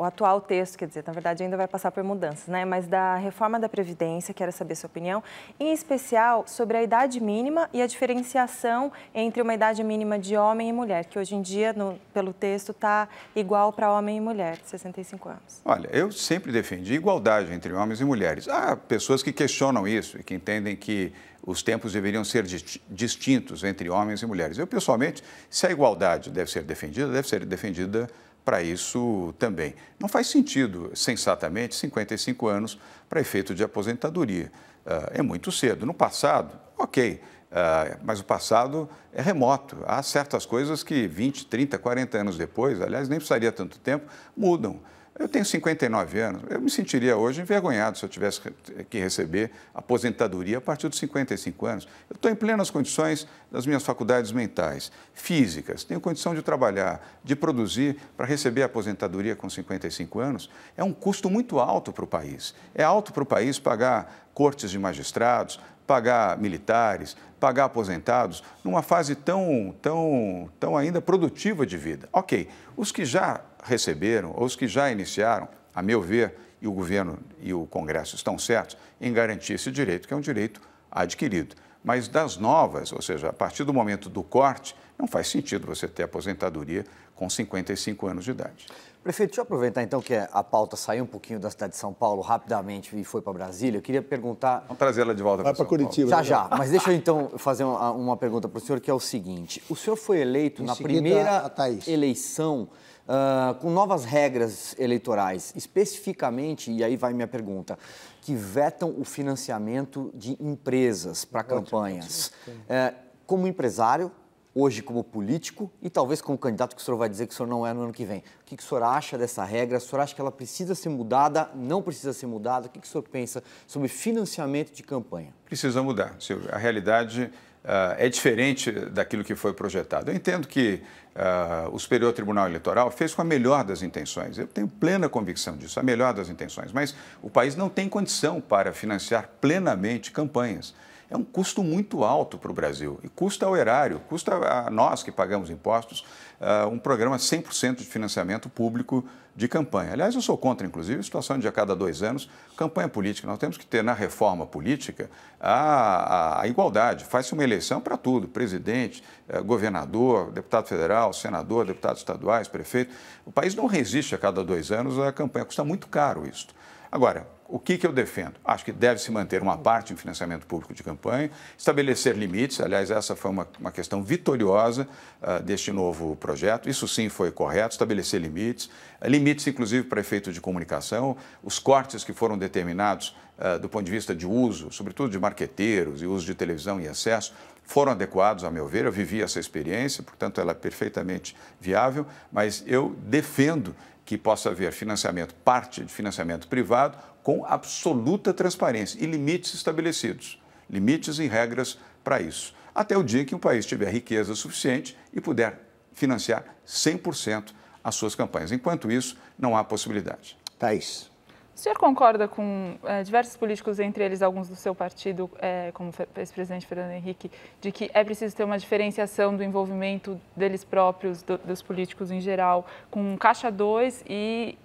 o atual texto, quer dizer, na verdade ainda vai passar por mudanças, né? Mas da reforma da Previdência, quero saber sua opinião, em especial sobre a idade mínima e a diferenciação entre uma idade mínima de homem e mulher, que hoje em dia, no, pelo texto, está igual para homem e mulher, 65 anos. Olha, eu sempre defendi igualdade entre homens e mulheres. Há pessoas que questionam isso e que entendem que os tempos deveriam ser distintos entre homens e mulheres. Eu, pessoalmente, se a igualdade deve ser defendida, deve ser defendida para isso também. Não faz sentido, sensatamente, 55 anos para efeito de aposentadoria. Ah, é muito cedo. No passado, ok, ah, mas o passado é remoto. Há certas coisas que 20, 30, 40 anos depois, aliás, nem precisaria tanto tempo, mudam. Eu tenho 59 anos, eu me sentiria hoje envergonhado se eu tivesse eh, que receber aposentadoria a partir dos 55 anos. Eu estou em plenas condições das minhas faculdades mentais, físicas, tenho condição de trabalhar, de produzir para receber a aposentadoria com 55 anos. É um custo muito alto para o país. É alto para o país pagar cortes de magistrados, pagar militares, pagar aposentados, numa fase tão, tão, tão ainda produtiva de vida. Ok, os que já receberam, ou os que já iniciaram, a meu ver, e o governo e o Congresso estão certos em garantir esse direito, que é um direito adquirido. Mas das novas, ou seja, a partir do momento do corte, não faz sentido você ter aposentadoria com 55 anos de idade. Prefeito, deixa eu aproveitar então que a pauta saiu um pouquinho da cidade de São Paulo rapidamente e foi para Brasília. Eu queria perguntar. Vamos trazê-la de volta para Curitiba. Paulo. Já, né? já. Mas deixa eu então fazer uma, uma pergunta para o senhor, que é o seguinte: o senhor foi eleito em na primeira eleição uh, com novas regras eleitorais, especificamente, e aí vai minha pergunta, que vetam o financiamento de empresas para campanhas. Uh, como empresário, hoje como político e talvez como candidato que o senhor vai dizer que o senhor não é no ano que vem. O que, que o senhor acha dessa regra? O senhor acha que ela precisa ser mudada? Não precisa ser mudada? O que, que o senhor pensa sobre financiamento de campanha? Precisa mudar, senhor. A realidade Uh, é diferente daquilo que foi projetado. Eu entendo que uh, o Superior Tribunal Eleitoral fez com a melhor das intenções. Eu tenho plena convicção disso, a melhor das intenções. Mas o país não tem condição para financiar plenamente campanhas. É um custo muito alto para o Brasil e custa ao erário, custa a nós que pagamos impostos uh, um programa 100% de financiamento público de campanha. Aliás, eu sou contra, inclusive, a situação de a cada dois anos, campanha política. Nós temos que ter na reforma política a, a, a igualdade. Faz-se uma eleição para tudo: presidente, eh, governador, deputado federal, senador, deputados estaduais, prefeito. O país não resiste a cada dois anos à campanha, custa muito caro isso. Agora, o que, que eu defendo? Acho que deve-se manter uma parte em financiamento público de campanha, estabelecer limites. Aliás, essa foi uma, uma questão vitoriosa uh, deste novo projeto. Isso sim foi correto, estabelecer limites. limites, inclusive, para efeito de comunicação. Os cortes que foram determinados uh, do ponto de vista de uso, sobretudo de marqueteiros e uso de televisão em excesso, foram adequados, a meu ver. Eu vivi essa experiência, portanto, ela é perfeitamente viável, mas eu defendo que possa haver financiamento, parte de financiamento privado com absoluta transparência e limites estabelecidos, limites e regras para isso, até o dia que o país tiver riqueza suficiente e puder financiar 100% as suas campanhas. Enquanto isso, não há possibilidade. Thaís. O senhor concorda com eh, diversos políticos, entre eles alguns do seu partido, eh, como o ex-presidente Fernando Henrique, de que é preciso ter uma diferenciação do envolvimento deles próprios, do, dos políticos em geral, com caixa dois e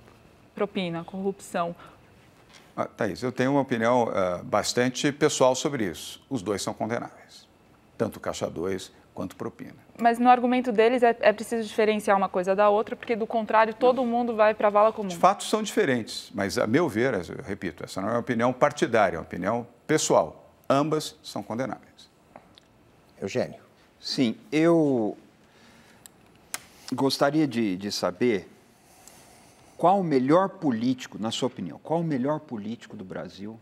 propina, corrupção? Ah, Thaís, eu tenho uma opinião uh, bastante pessoal sobre isso. Os dois são condenáveis, tanto caixa 2 quanto propina. Mas no argumento deles é, é, preciso diferenciar uma coisa da outra, porque do contrário todo não. mundo vai para a vala comum. De fato são diferentes, mas a meu ver, eu repito, essa não é uma opinião partidária, é uma opinião pessoal. Ambas são condenáveis. Eugênio. Sim, eu gostaria de, de saber qual o melhor político, na sua opinião, qual o melhor político do Brasil?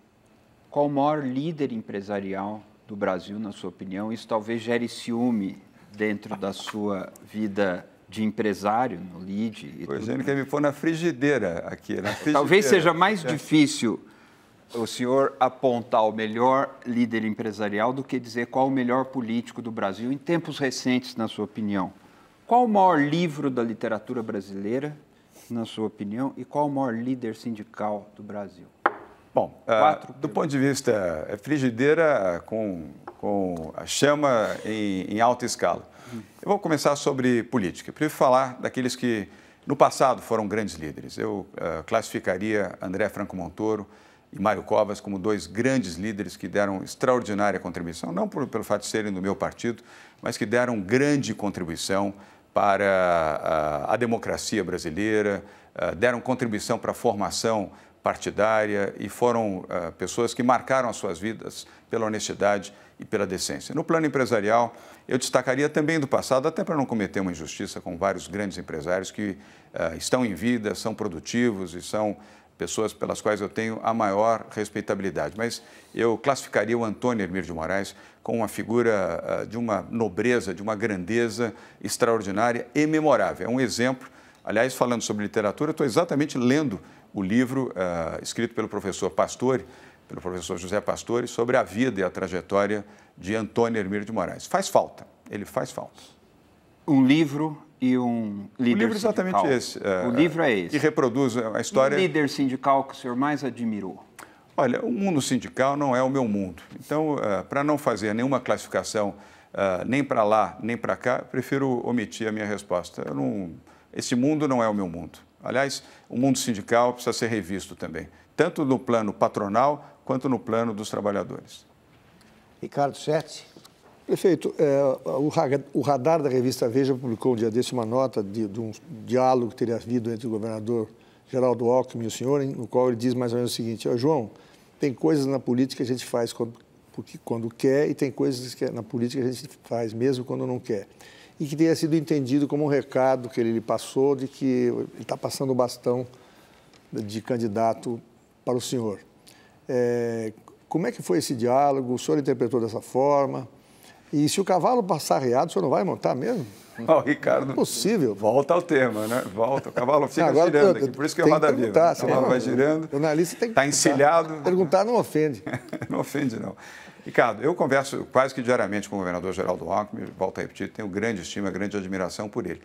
Qual o maior líder empresarial do Brasil, na sua opinião? Isso talvez gere ciúme dentro da sua vida de empresário, no lead. E o é, Eugênio quer me pôr na frigideira aqui. Na frigideira. Talvez seja mais é. difícil o senhor apontar o melhor líder empresarial do que dizer qual o melhor político do Brasil em tempos recentes, na sua opinião. Qual o maior livro da literatura brasileira na sua opinião, e qual o maior líder sindical do Brasil? Bom, ah, Quatro uh, do ponto de vista, é frigideira com, com a chama em, em alta escala. Eu vou começar sobre política. Eu prefiro falar daqueles que no passado foram grandes líderes. Eu uh, classificaria André Franco Montoro e Mário Covas como dois grandes líderes que deram extraordinária contribuição, não por, pelo fato de serem do meu partido, mas que deram grande contribuição para a, ah, a democracia brasileira, ah, deram contribuição para a formação partidária e foram uh, pessoas que marcaram as suas vidas pela honestidade e pela decência. No plano empresarial, eu destacaria também do passado, até para não cometer uma injustiça com vários grandes empresários que uh, estão em vida, são produtivos e são pessoas pelas quais eu tenho a maior respeitabilidade. Mas eu classificaria o Antônio Hermir de Moraes com uma figura ah, de uma nobreza, de uma grandeza extraordinária e memorável. É um exemplo. Aliás, falando sobre literatura, estou exatamente lendo o livro uh, escrito pelo professor Pastore, pelo professor José Pastore, sobre a vida e a trajetória de Antônio Hermir de Moraes. Faz falta, ele faz falta. Um livro e um líder O livro é exatamente sindical. esse. É, o livro é esse. Que reproduz a história... líder sindical que o senhor mais admirou? Olha, o mundo sindical não é o meu mundo. Então, é, para não fazer nenhuma classificação é, nem para lá, nem para cá, prefiro omitir a minha resposta. Não... esse mundo não é o meu mundo. Aliás, o mundo sindical precisa ser revisto também, tanto no plano patronal quanto no plano dos trabalhadores. Ricardo Sete. Prefeito, é, o, radar da revista Veja publicou um dia desse uma nota de, de um diálogo que teria havido entre o governador Geraldo Alckmin e o senhor, no qual ele diz mais ou menos o seguinte: oh, João, tem coisas na política que a gente faz quando, porque, quando quer e tem coisas que na política que a gente faz mesmo quando não quer. E que tenha sido entendido como um recado que ele lhe passou de que ele está passando o bastão de candidato para o senhor. É, como é que foi esse diálogo? O senhor interpretou dessa forma? E se o cavalo passar riado, o senhor não vai montar mesmo? Não, Ricardo. É possível. Volta ao tema, né? Volta. O cavalo fica Agora, girando aqui, por isso que é roda viva. Né? O cavalo vai girando. O analista tem que. Está encilhado. Perguntar não ofende. não ofende, não. Ricardo, eu converso quase que diariamente com o governador Geraldo Alckmin, volto a repetir, tenho grande estima, grande admiração por ele.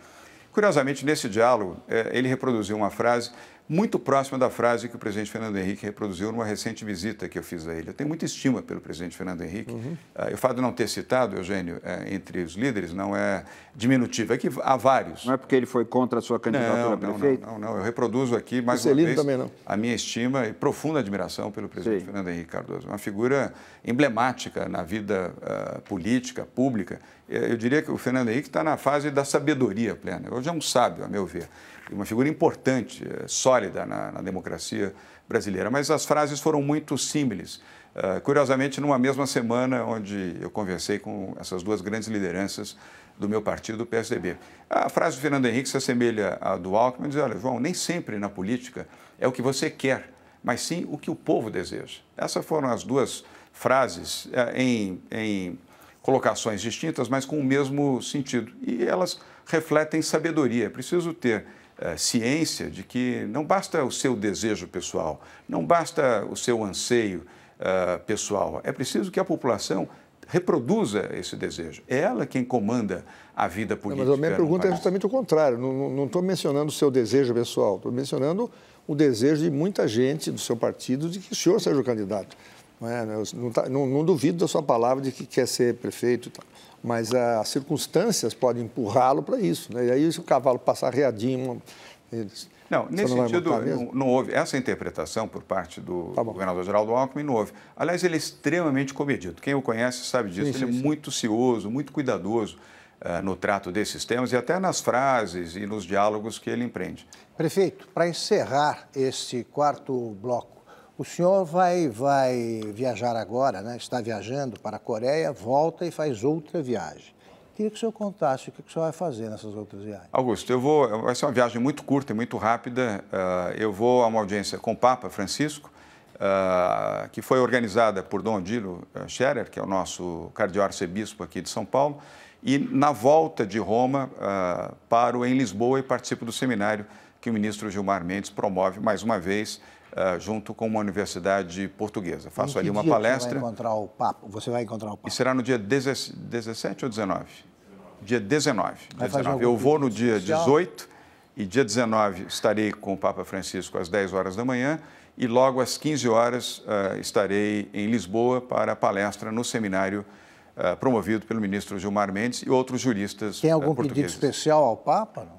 Curiosamente, nesse diálogo, eh, ele reproduziu uma frase muito próxima da frase que o presidente Fernando Henrique reproduziu numa recente visita que eu fiz a ele. Eu tenho muita estima pelo presidente Fernando Henrique. Uhum. Uh, o fato de não ter citado, Eugênio, é, entre os líderes, não é diminutivo. É que há vários. Não é porque ele foi contra a sua candidatura não, a prefeito? Não, não, não, Eu reproduzo aqui, mais Esse é uma vez, também não. a minha estima e profunda admiração pelo presidente Sim. Fernando Henrique Cardoso. Uma figura emblemática na vida uh, política, pública. Eu diria que o Fernando Henrique está na fase da sabedoria plena. Hoje é um sábio, a meu ver uma figura importante, eh, sólida na, na democracia brasileira. Mas as frases foram muito simples. Uh, eh, curiosamente, numa mesma semana onde eu conversei com essas duas grandes lideranças do meu partido, do PSDB. A frase do Fernando Henrique se assemelha à do Alckmin, diz, olha, João, nem sempre na política é o que você quer, mas sim o que o povo deseja. Essas foram as duas frases eh, em, em colocações distintas, mas com o mesmo sentido. E elas refletem sabedoria. É preciso ter eh, ciência de que não basta o seu desejo pessoal, não basta o seu anseio eh, pessoal, é preciso que a população reproduza esse desejo. É ela quem comanda a vida política. Não, mas a minha pergunta é justamente o contrário. Não estou mencionando o seu desejo pessoal, estou mencionando o desejo de muita gente do seu partido de que o senhor seja o candidato. Não, é? não, tá, não, não, duvido da sua palavra de que quer ser prefeito, tá? mas ah, as circunstâncias podem empurrá-lo para isso. Né? E aí, se o cavalo passar readinho. Eles, não, nesse não sentido, não, não, houve essa interpretação por parte do tá governador Geraldo Alckmin, não houve. Aliás, ele é extremamente comedido. Quem o conhece sabe disso. Sim, ele é sim, é muito cioso, muito cuidadoso uh, no trato desses temas e até nas frases e nos diálogos que ele empreende. Prefeito, para encerrar este quarto bloco, o senhor vai, vai viajar agora, né? está viajando para a Coreia, volta e faz outra viagem. Queria que o senhor contasse o que o senhor vai fazer nessas outras viagens. Augusto, eu vou, vai ser uma viagem muito curta e muito rápida. Ah, eu vou a uma audiência com o Papa Francisco, ah, que foi organizada por Dom Odilo ah, Scherer, que é o nosso cardeal-arcebispo aqui de São Paulo. E na volta de Roma, paro em Lisboa e participo do seminário que o ministro Gilmar Mendes promove mais uma vez uh, junto com uma universidade portuguesa. Faço ali uma palestra. Você vai encontrar o Papa? Você vai encontrar o papo. E será no dia 17 ou 19? Dia 19. Dia 19. Eu vou no dia especial? 18 e dia 19 estarei com o Papa Francisco às 10 horas da manhã e logo às 15 horas uh, estarei em Lisboa para a palestra no seminário uh, promovido pelo ministro Gilmar Mendes e outros juristas Tem algum pedido especial ao Papa? Não?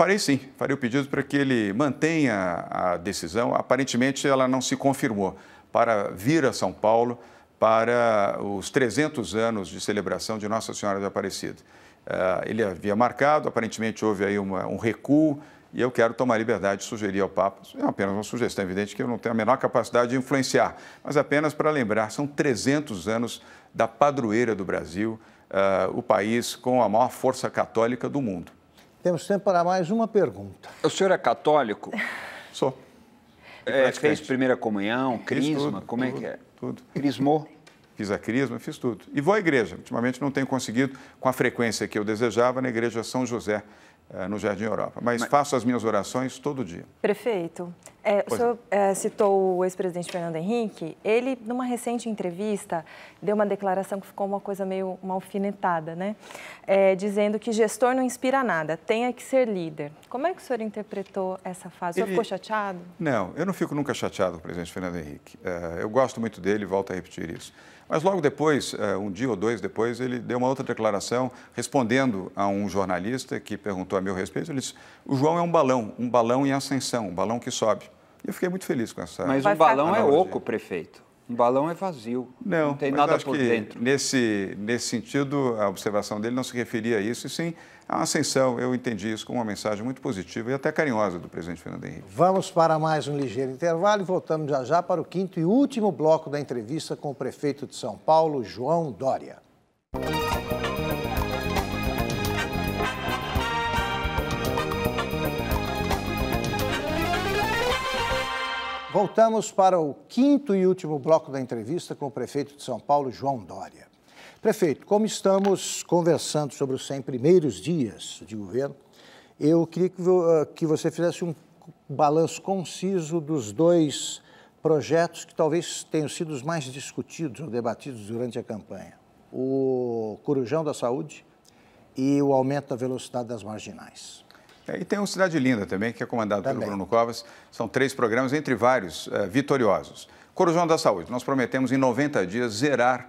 Farei sim, farei o pedido para que ele mantenha a decisão. Aparentemente ela não se confirmou para vir a São Paulo para os 300 anos de celebração de Nossa Senhora do Aparecido, ah, ele havia marcado, aparentemente houve aí uma, um recuo, e eu quero tomar liberdade de sugerir ao Papa, é apenas uma sugestão, é evidente que eu não tenho a menor capacidade de influenciar, mas apenas para lembrar, são 300 anos da padroeira do Brasil, ah, o país com a maior força católica do mundo. Temos tempo para mais uma pergunta. O senhor é católico? Sou. É, fez primeira comunhão, crisma, tudo, como tudo, é que é? Tudo. Crismou? Fiz a crisma, fiz tudo. E vou à igreja. Ultimamente não tenho conseguido, com a frequência que eu desejava, na igreja São José eh, no Jardim Europa. Mas, Mas, faço as minhas orações todo dia. Prefeito, é, o senhor é, eh, citou o ex-presidente Fernando Henrique. Ele, numa recente entrevista, deu uma declaração que ficou uma coisa meio uma alfinetada, né? É, dizendo que gestor não inspira nada, tenha que ser líder. Como é que o senhor interpretou essa fase? O senhor ficou chateado? Não, eu não fico nunca chateado com o presidente Fernando Henrique. É, eu gosto muito dele, volto a repetir isso. Mas logo depois, é, um dia ou dois depois, ele deu uma outra declaração respondendo a um jornalista que perguntou a meu respeito. Ele disse: O João é um balão, um balão em ascensão, um balão que sobe. E eu fiquei muito feliz com essa. Mas um balão é oco, prefeito. Um balão é vazio, não, não tem nada por dentro. Nesse, nesse sentido, a observação dele não se referia a isso, e sim a uma ascensão. Eu entendi isso como uma mensagem muito positiva e até carinhosa do presidente Fernando Henrique. Vamos para mais um ligeiro intervalo e voltamos já já para o quinto e último bloco da entrevista com o prefeito de São Paulo, João Dória. Voltamos para o quinto e último bloco da entrevista com o prefeito de São Paulo, João Dória. Prefeito, como estamos conversando sobre os 100 primeiros dias de governo, eu queria eh, que você fizesse um balanço conciso dos dois projetos que talvez tenham sido os mais discutidos ou debatidos durante a campanha: o Corujão da Saúde e o aumento da velocidade das marginais. É, e tem o Cidade Linda também, que é comandado também. pelo Bruno Covas. São três programas, entre vários, uh, vitoriosos. Corujão da Saúde, nós prometemos em 90 dias zerar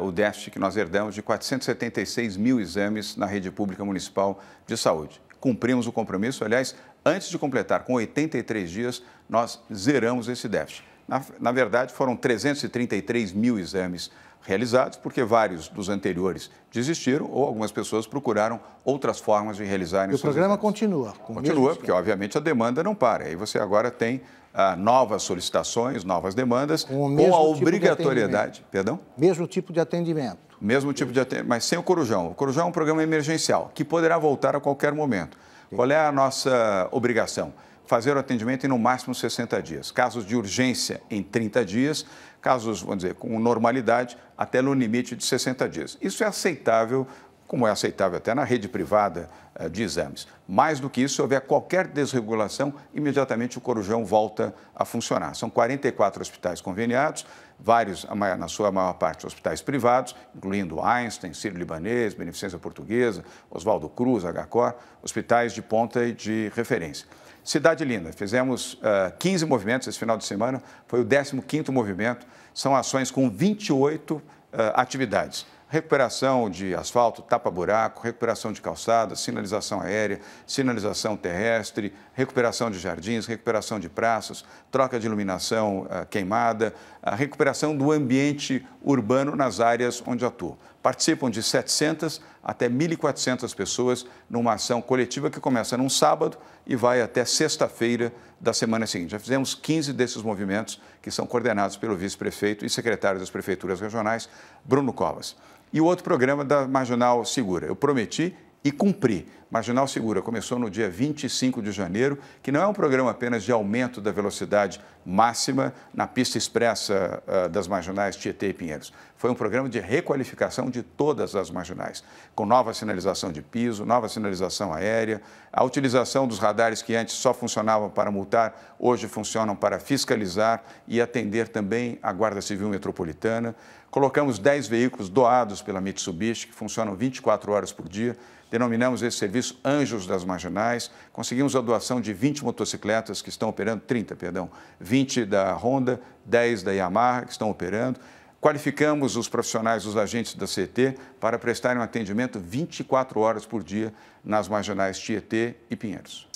uh, o déficit que nós herdamos de 476 mil exames na rede pública municipal de saúde. Cumprimos o compromisso, aliás, antes de completar com 83 dias, nós zeramos esse déficit. Na, na verdade, foram 333 mil exames realizados, porque vários dos anteriores desistiram ou algumas pessoas procuraram outras formas de realizarem. E o programa eventos. continua. continua, porque obviamente a demanda não para. Aí você agora tem ah, novas solicitações, novas demandas, com, com a tipo obrigatoriedade. Perdão? Mesmo tipo de atendimento. Mesmo tipo de atendimento, mas sem o Corujão. O Corujão é um programa emergencial que poderá voltar a qualquer momento. Qual é a nossa obrigação? Fazer o atendimento em no máximo 60 dias. Casos de urgência em 30 dias casos, vamos dizer, com normalidade, até no limite de 60 dias. Isso é aceitável, como é aceitável até na rede privada eh, de exames. Mais do que isso, se houver qualquer desregulação, imediatamente o Corujão volta a funcionar. São 44 hospitais conveniados, vários, na sua maior parte, hospitais privados, incluindo Einstein, Ciro Libanês, Beneficência Portuguesa, Oswaldo Cruz, HCOR, hospitais de ponta e de referência. Cidade Linda, fizemos uh, eh, 15 movimentos esse final de semana, foi o 15º movimento, são ações com 28 uh, eh, atividades. Recuperação de asfalto, tapa-buraco, recuperação de calçadas, sinalização aérea, sinalização terrestre, recuperação de jardins, recuperação de praças, troca de iluminação uh, queimada, a recuperação do ambiente urbano nas áreas onde atuo. Participam de 700 até 1.400 pessoas numa ação coletiva que começa num sábado e vai até sexta-feira da semana seguinte. Já fizemos 15 desses movimentos que são coordenados pelo vice-prefeito e secretário das prefeituras regionais, Bruno Covas. E o outro programa da Marginal Segura. Eu prometi e cumprir. Marginal Segura começou no dia 25 de janeiro, que não é um programa apenas de aumento da velocidade máxima na pista expressa uh, das marginais Tietê e Pinheiros. Foi um programa de requalificação de todas as marginais, com nova sinalização de piso, nova sinalização aérea, a utilização dos radares que antes só funcionavam para multar, hoje funcionam para fiscalizar e atender também a Guarda Civil Metropolitana. Colocamos 10 veículos doados pela Mitsubishi, que funcionam 24 horas por dia Denominamos esse serviço Anjos das Marginais. Conseguimos a doação de 20 motocicletas que estão operando, 30, perdão, 20 da Honda, 10 da Yamaha que estão operando. Qualificamos os profissionais, os agentes da CET, para prestarem um atendimento 24 horas por dia nas marginais Tietê e Pinheiros.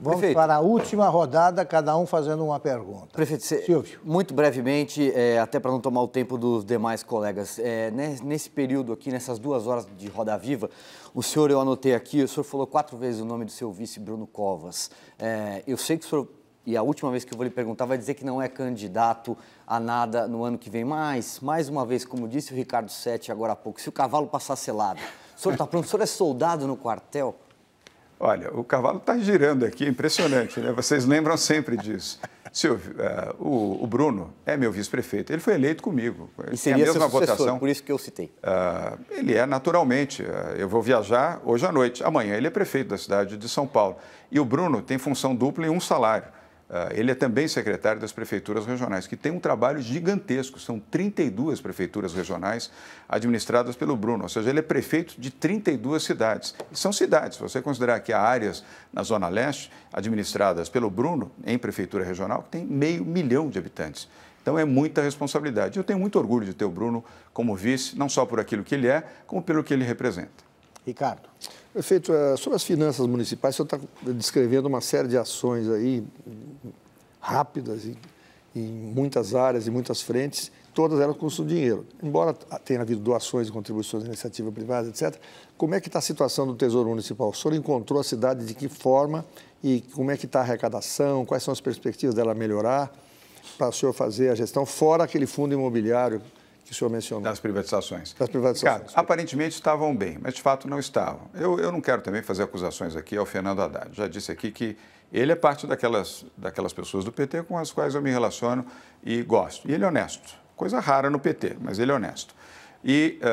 Vamos Prefeito. para a última rodada, cada um fazendo uma pergunta. Prefeito, cê, Silvio. muito brevemente, é, até para não tomar o tempo dos demais colegas, é, né, nesse período aqui, nessas duas horas de Roda Viva, o senhor, eu anotei aqui, o senhor falou quatro vezes o nome do seu vice, Bruno Covas. É, eu sei que o senhor, e a última vez que eu vou lhe perguntar, vai dizer que não é candidato a nada no ano que vem, mas, mais uma vez, como disse o Ricardo Sete agora há pouco, se o cavalo passar selado, o senhor está pronto, o senhor é soldado no quartel? Olha, o cavalo está girando aqui, impressionante, né? Vocês lembram sempre disso. Silvio, uh, é, o, o, Bruno é meu vice-prefeito, ele foi eleito comigo. E seria é a mesma votação. por isso que eu citei. Uh, ele é naturalmente. Uh, eu vou viajar hoje à noite, amanhã ele é prefeito da cidade de São Paulo. E o Bruno tem função dupla e um salário. Ah, ele é também secretário das prefeituras regionais, que tem um trabalho gigantesco. São 32 prefeituras regionais administradas pelo Bruno, ou seja, ele é prefeito de 32 cidades. E são cidades, se você considerar que há áreas na Zona Leste administradas pelo Bruno, em prefeitura regional, que tem meio milhão de habitantes. Então é muita responsabilidade. Eu tenho muito orgulho de ter o Bruno como vice, não só por aquilo que ele é, como pelo que ele representa. Ricardo. Prefeito, eh, sobre as finanças municipais, o senhor está descrevendo uma série de ações aí rápidas em, em muitas áreas e muitas frentes, todas elas custam dinheiro. Embora tenha havido doações e contribuições iniciativa privada, etc., como é que está a situação do Tesouro Municipal? O senhor encontrou a cidade de que forma e como é que está a arrecadação? Quais são as perspectivas dela melhorar para o senhor fazer a gestão, fora aquele fundo imobiliário que o senhor mencionou. Das privatizações. Das privatizações. Cara, aparentemente estavam bem, mas de fato não estavam. Eu, eu não quero também fazer acusações aqui ao Fernando Haddad. Já disse aqui que ele é parte daquelas, daquelas pessoas do PT com as quais eu me relaciono e gosto. E ele é honesto. Coisa rara no PT, mas ele é honesto. E uh,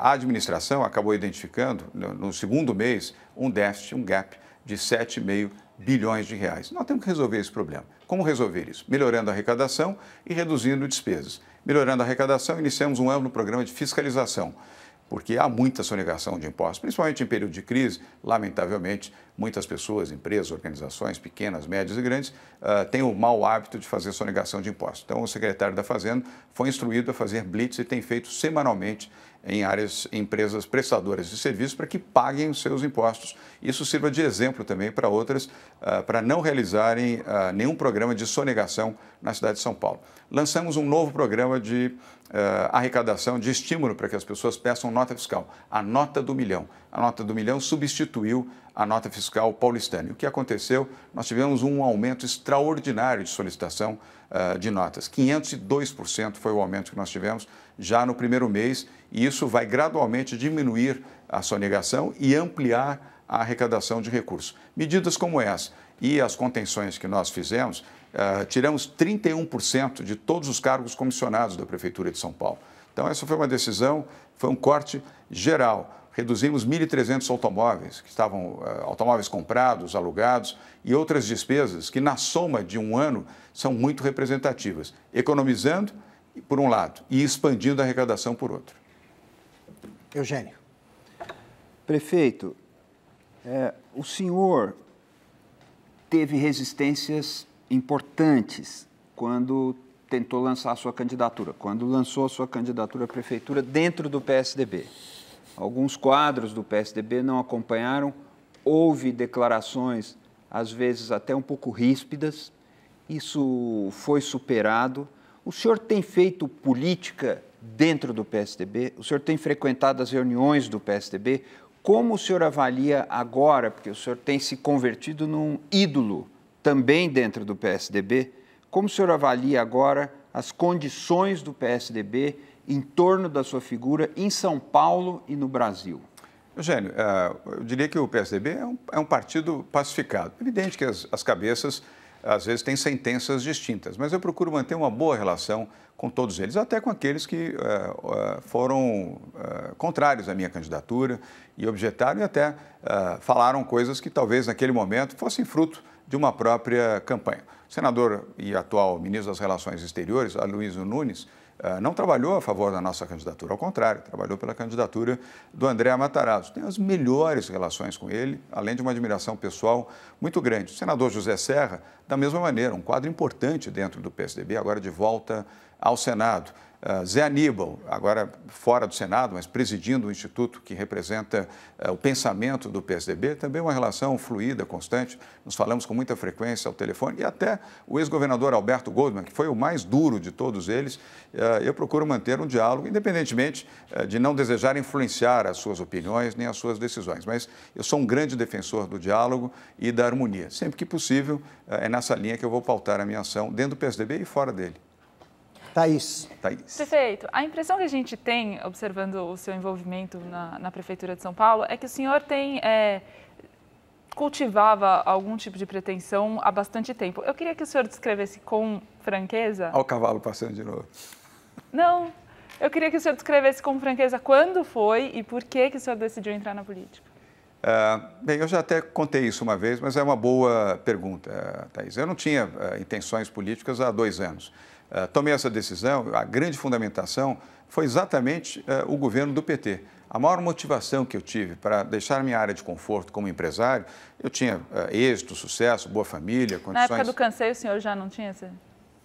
a administração acabou identificando, no, no segundo mês, um déficit, um gap de 7,5 bilhões de reais. Nós temos que resolver esse problema. Como resolver isso? Melhorando a arrecadação e reduzindo despesas. Melhorando a arrecadação, iniciamos um amplo programa de fiscalização, porque há muita sonegação de impostos, principalmente em período de crise. Lamentavelmente, muitas pessoas, empresas, organizações, pequenas, médias e grandes, ah, têm o mau hábito de fazer sonegação de impostos. Então, o secretário da Fazenda foi instruído a fazer blitz e tem feito semanalmente em áreas, empresas prestadoras de serviços para que paguem os seus impostos. Isso sirva de exemplo também para outras, ah, para não realizarem ah, nenhum programa de sonegação na cidade de São Paulo. Lançamos um novo programa de ah, arrecadação, de estímulo para que as pessoas peçam nota fiscal, a nota do milhão. A nota do milhão substituiu a nota fiscal paulistana. E o que aconteceu? Nós tivemos um aumento extraordinário de solicitação de notas. 502% foi o aumento que nós tivemos já no primeiro mês, e isso vai gradualmente diminuir a sonegação e ampliar a arrecadação de recursos. Medidas como essa e as contenções que nós fizemos, uh, tiramos 31% de todos os cargos comissionados da Prefeitura de São Paulo. Então, essa foi uma decisão, foi um corte geral reduzimos 1.300 automóveis, que estavam uh, automóveis comprados, alugados e outras despesas que, na soma de um ano, são muito representativas, economizando por um lado, e expandindo a arrecadação por outro. Eugênio. Prefeito, é, o senhor teve resistências importantes quando tentou lançar a sua candidatura, quando lançou a sua candidatura à prefeitura dentro do PSDB. Alguns quadros do PSDB não acompanharam, houve declarações, às vezes até um pouco ríspidas, isso foi superado. O senhor tem feito política dentro do PSDB? O senhor tem frequentado as reuniões do PSDB? Como o senhor avalia agora, porque o senhor tem se convertido num ídolo também dentro do PSDB, como o senhor avalia agora as condições do PSDB em torno da sua figura em São Paulo e no Brasil? Eugênio, eh, eu diria que o PSDB é, é um, partido pacificado. Evidente que as cabeças às vezes têm sentenças distintas, mas eu procuro manter uma boa relação com todos eles, até com aqueles que uh, foram uh, contrários à minha candidatura e objetaram e até uh, falaram coisas que talvez naquele momento fossem fruto de uma própria campanha. O senador e atual ministro das Relações Exteriores, Aloysio Nunes, ah, não trabalhou a favor da nossa candidatura, ao contrário, trabalhou pela candidatura do André Matarazzo. Tenho as melhores relações com ele, além de uma admiração pessoal muito grande. O senador José Serra, da mesma maneira, um quadro importante dentro do PSDB, agora de volta ao Senado. Ah, Zé Aníbal, agora fora do Senado, mas presidindo o instituto que representa eh, o pensamento do PSDB, também uma relação fluida, constante. Nos falamos com muita frequência ao telefone e até o ex-governador Alberto Goldman, que foi o mais duro de todos eles, eh, eu procuro manter um diálogo, independentemente eh, de não desejar influenciar as suas opiniões nem as suas decisões. Mas eu sou um grande defensor do diálogo e da harmonia. Sempre que possível, é nessa linha que eu vou pautar a minha ação dentro do PSDB e fora dele. Thaís. Thaís. Prefeito, a impressão que a gente tem, observando o seu envolvimento na, na Prefeitura de São Paulo, é que o senhor tem é, cultivava algum tipo de pretensão há bastante tempo. Eu queria que o senhor descrevesse com franqueza. Olha o cavalo passando de novo. Não, eu queria que o senhor descrevesse com franqueza quando foi e por que, que o senhor decidiu entrar na política. Ah, bem, eu já até contei isso uma vez, mas é uma boa pergunta, Thaís. Eu não tinha eh, intenções políticas há dois anos. Eh, tomei essa decisão, a grande fundamentação foi exatamente eh, o governo do PT. A maior motivação que eu tive para deixar minha área de conforto como empresário, eu tinha eh, êxito, sucesso, boa família, condições... Na época do canseio, o senhor já não tinha...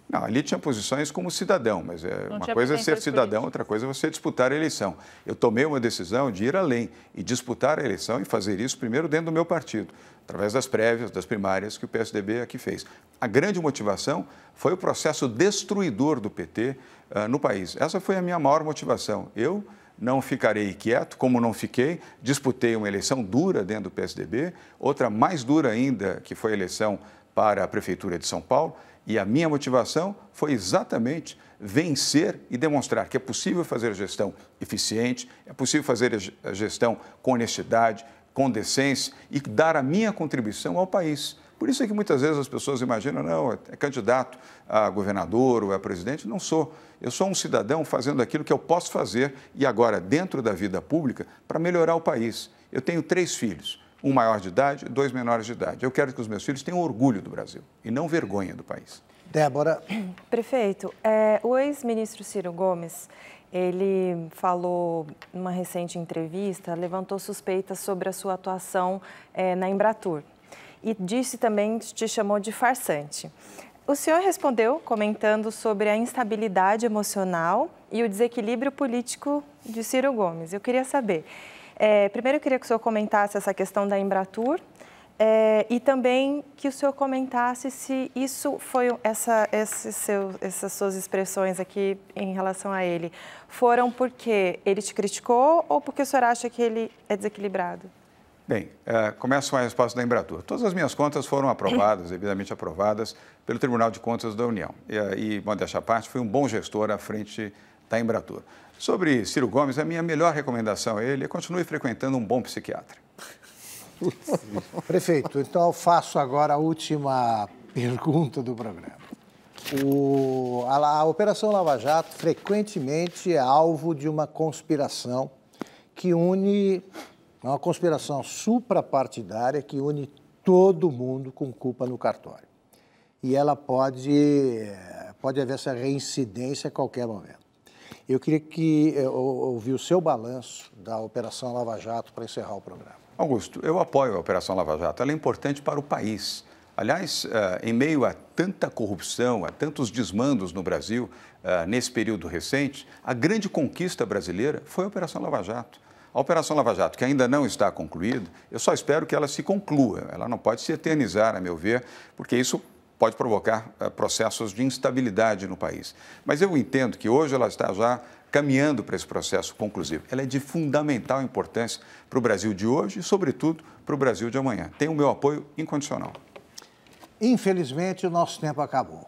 Não, ali tinha posições como cidadão, mas é, uma coisa é ser cidadão, outra coisa é você disputar a eleição. Eu tomei uma decisão de ir além e disputar a eleição e fazer isso primeiro dentro do meu partido através das prévias, das primárias que o PSDB aqui fez. A grande motivação foi o processo destruidor do PT uh, ah, no país. Essa foi a minha maior motivação. Eu não ficarei quieto, como não fiquei, disputei uma eleição dura dentro do PSDB, outra mais dura ainda, que foi a eleição para a Prefeitura de São Paulo, e a minha motivação foi exatamente vencer e demonstrar que é possível fazer a gestão eficiente, é possível fazer a gestão com honestidade, com decência e dar a minha contribuição ao país. Por isso é que muitas vezes as pessoas imaginam, não, é, é candidato a governador ou a presidente. Não sou. Eu sou um cidadão fazendo aquilo que eu posso fazer e agora dentro da vida pública para melhorar o país. Eu tenho três filhos, um maior de idade e dois menores de idade. Eu quero que os meus filhos tenham orgulho do Brasil e não vergonha do país. Débora. Prefeito, é, o ex-ministro Ciro Gomes ele falou, numa recente entrevista, levantou suspeitas sobre a sua atuação é, na Embratur e disse também que te chamou de farsante. O senhor respondeu comentando sobre a instabilidade emocional e o desequilíbrio político de Ciro Gomes. Eu queria saber, é, primeiro eu queria que o senhor comentasse essa questão da Embratur é, e também que o senhor comentasse se isso foi essa, esse seu, essas suas expressões aqui em relação a ele foram porque ele te criticou ou porque o senhor acha que ele é desequilibrado? Bem, eh, começo com a resposta da Embratur. Todas as minhas contas foram aprovadas, devidamente aprovadas, pelo Tribunal de Contas da União. E, eh, e modéstia à parte, fui um bom gestor à frente da Embratur. Sobre Ciro Gomes, a minha melhor recomendação a ele é continue frequentando um bom psiquiatra. Prefeito, então eu faço agora a última pergunta do programa. O, a, a Operação Lava Jato frequentemente é alvo de uma conspiração que une é uma conspiração suprapartidária que une todo mundo com culpa no cartório. E ela pode, eh, pode haver essa reincidência a qualquer momento. Eu queria que eh, ouvir o seu balanço da Operação Lava Jato para encerrar o programa. Augusto, eu apoio a Operação Lava Jato. Ela é importante para o país. Aliás, eh, em meio a tanta corrupção, a tantos desmandos no Brasil, eh, nesse período recente, a grande conquista brasileira foi a Operação Lava Jato. A Operação Lava Jato, que ainda não está concluída, eu só espero que ela se conclua. Ela não pode se eternizar, a meu ver, porque isso pode provocar eh, processos de instabilidade no país. Mas eu entendo que hoje ela está já caminhando para esse processo conclusivo. Ela é de fundamental importância para o Brasil de hoje e, sobretudo, para o Brasil de amanhã. Tem o meu apoio incondicional. Infelizmente, o nosso tempo acabou.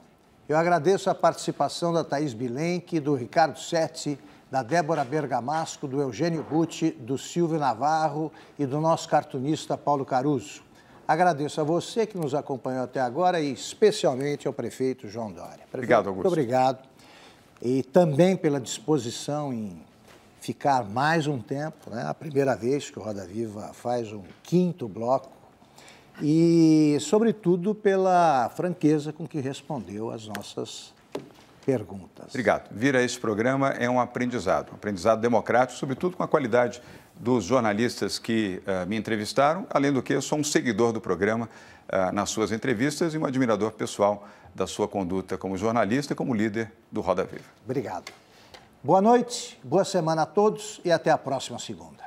Eu agradeço a participação da Thaís Bilenque, do Ricardo Sete, da Débora Bergamasco, do Eugênio Butti, do Silvio Navarro e do nosso cartunista Paulo Caruso. Agradeço a você que nos acompanhou até agora e especialmente ao prefeito João Dória. Prefeito, obrigado, Augusto. Muito obrigado. E também pela disposição em ficar mais um tempo, né? a primeira vez que o Roda Viva faz um quinto bloco e, sobretudo, pela franqueza com que respondeu às nossas perguntas. Obrigado. Vira esse programa é um aprendizado, um aprendizado democrático, sobretudo com a qualidade dos jornalistas que uh, me entrevistaram. Além do que, eu sou um seguidor do programa uh, nas suas entrevistas e um admirador pessoal da sua conduta como jornalista e como líder do Roda Viva. Obrigado. Boa noite, boa semana a todos e até a próxima segunda.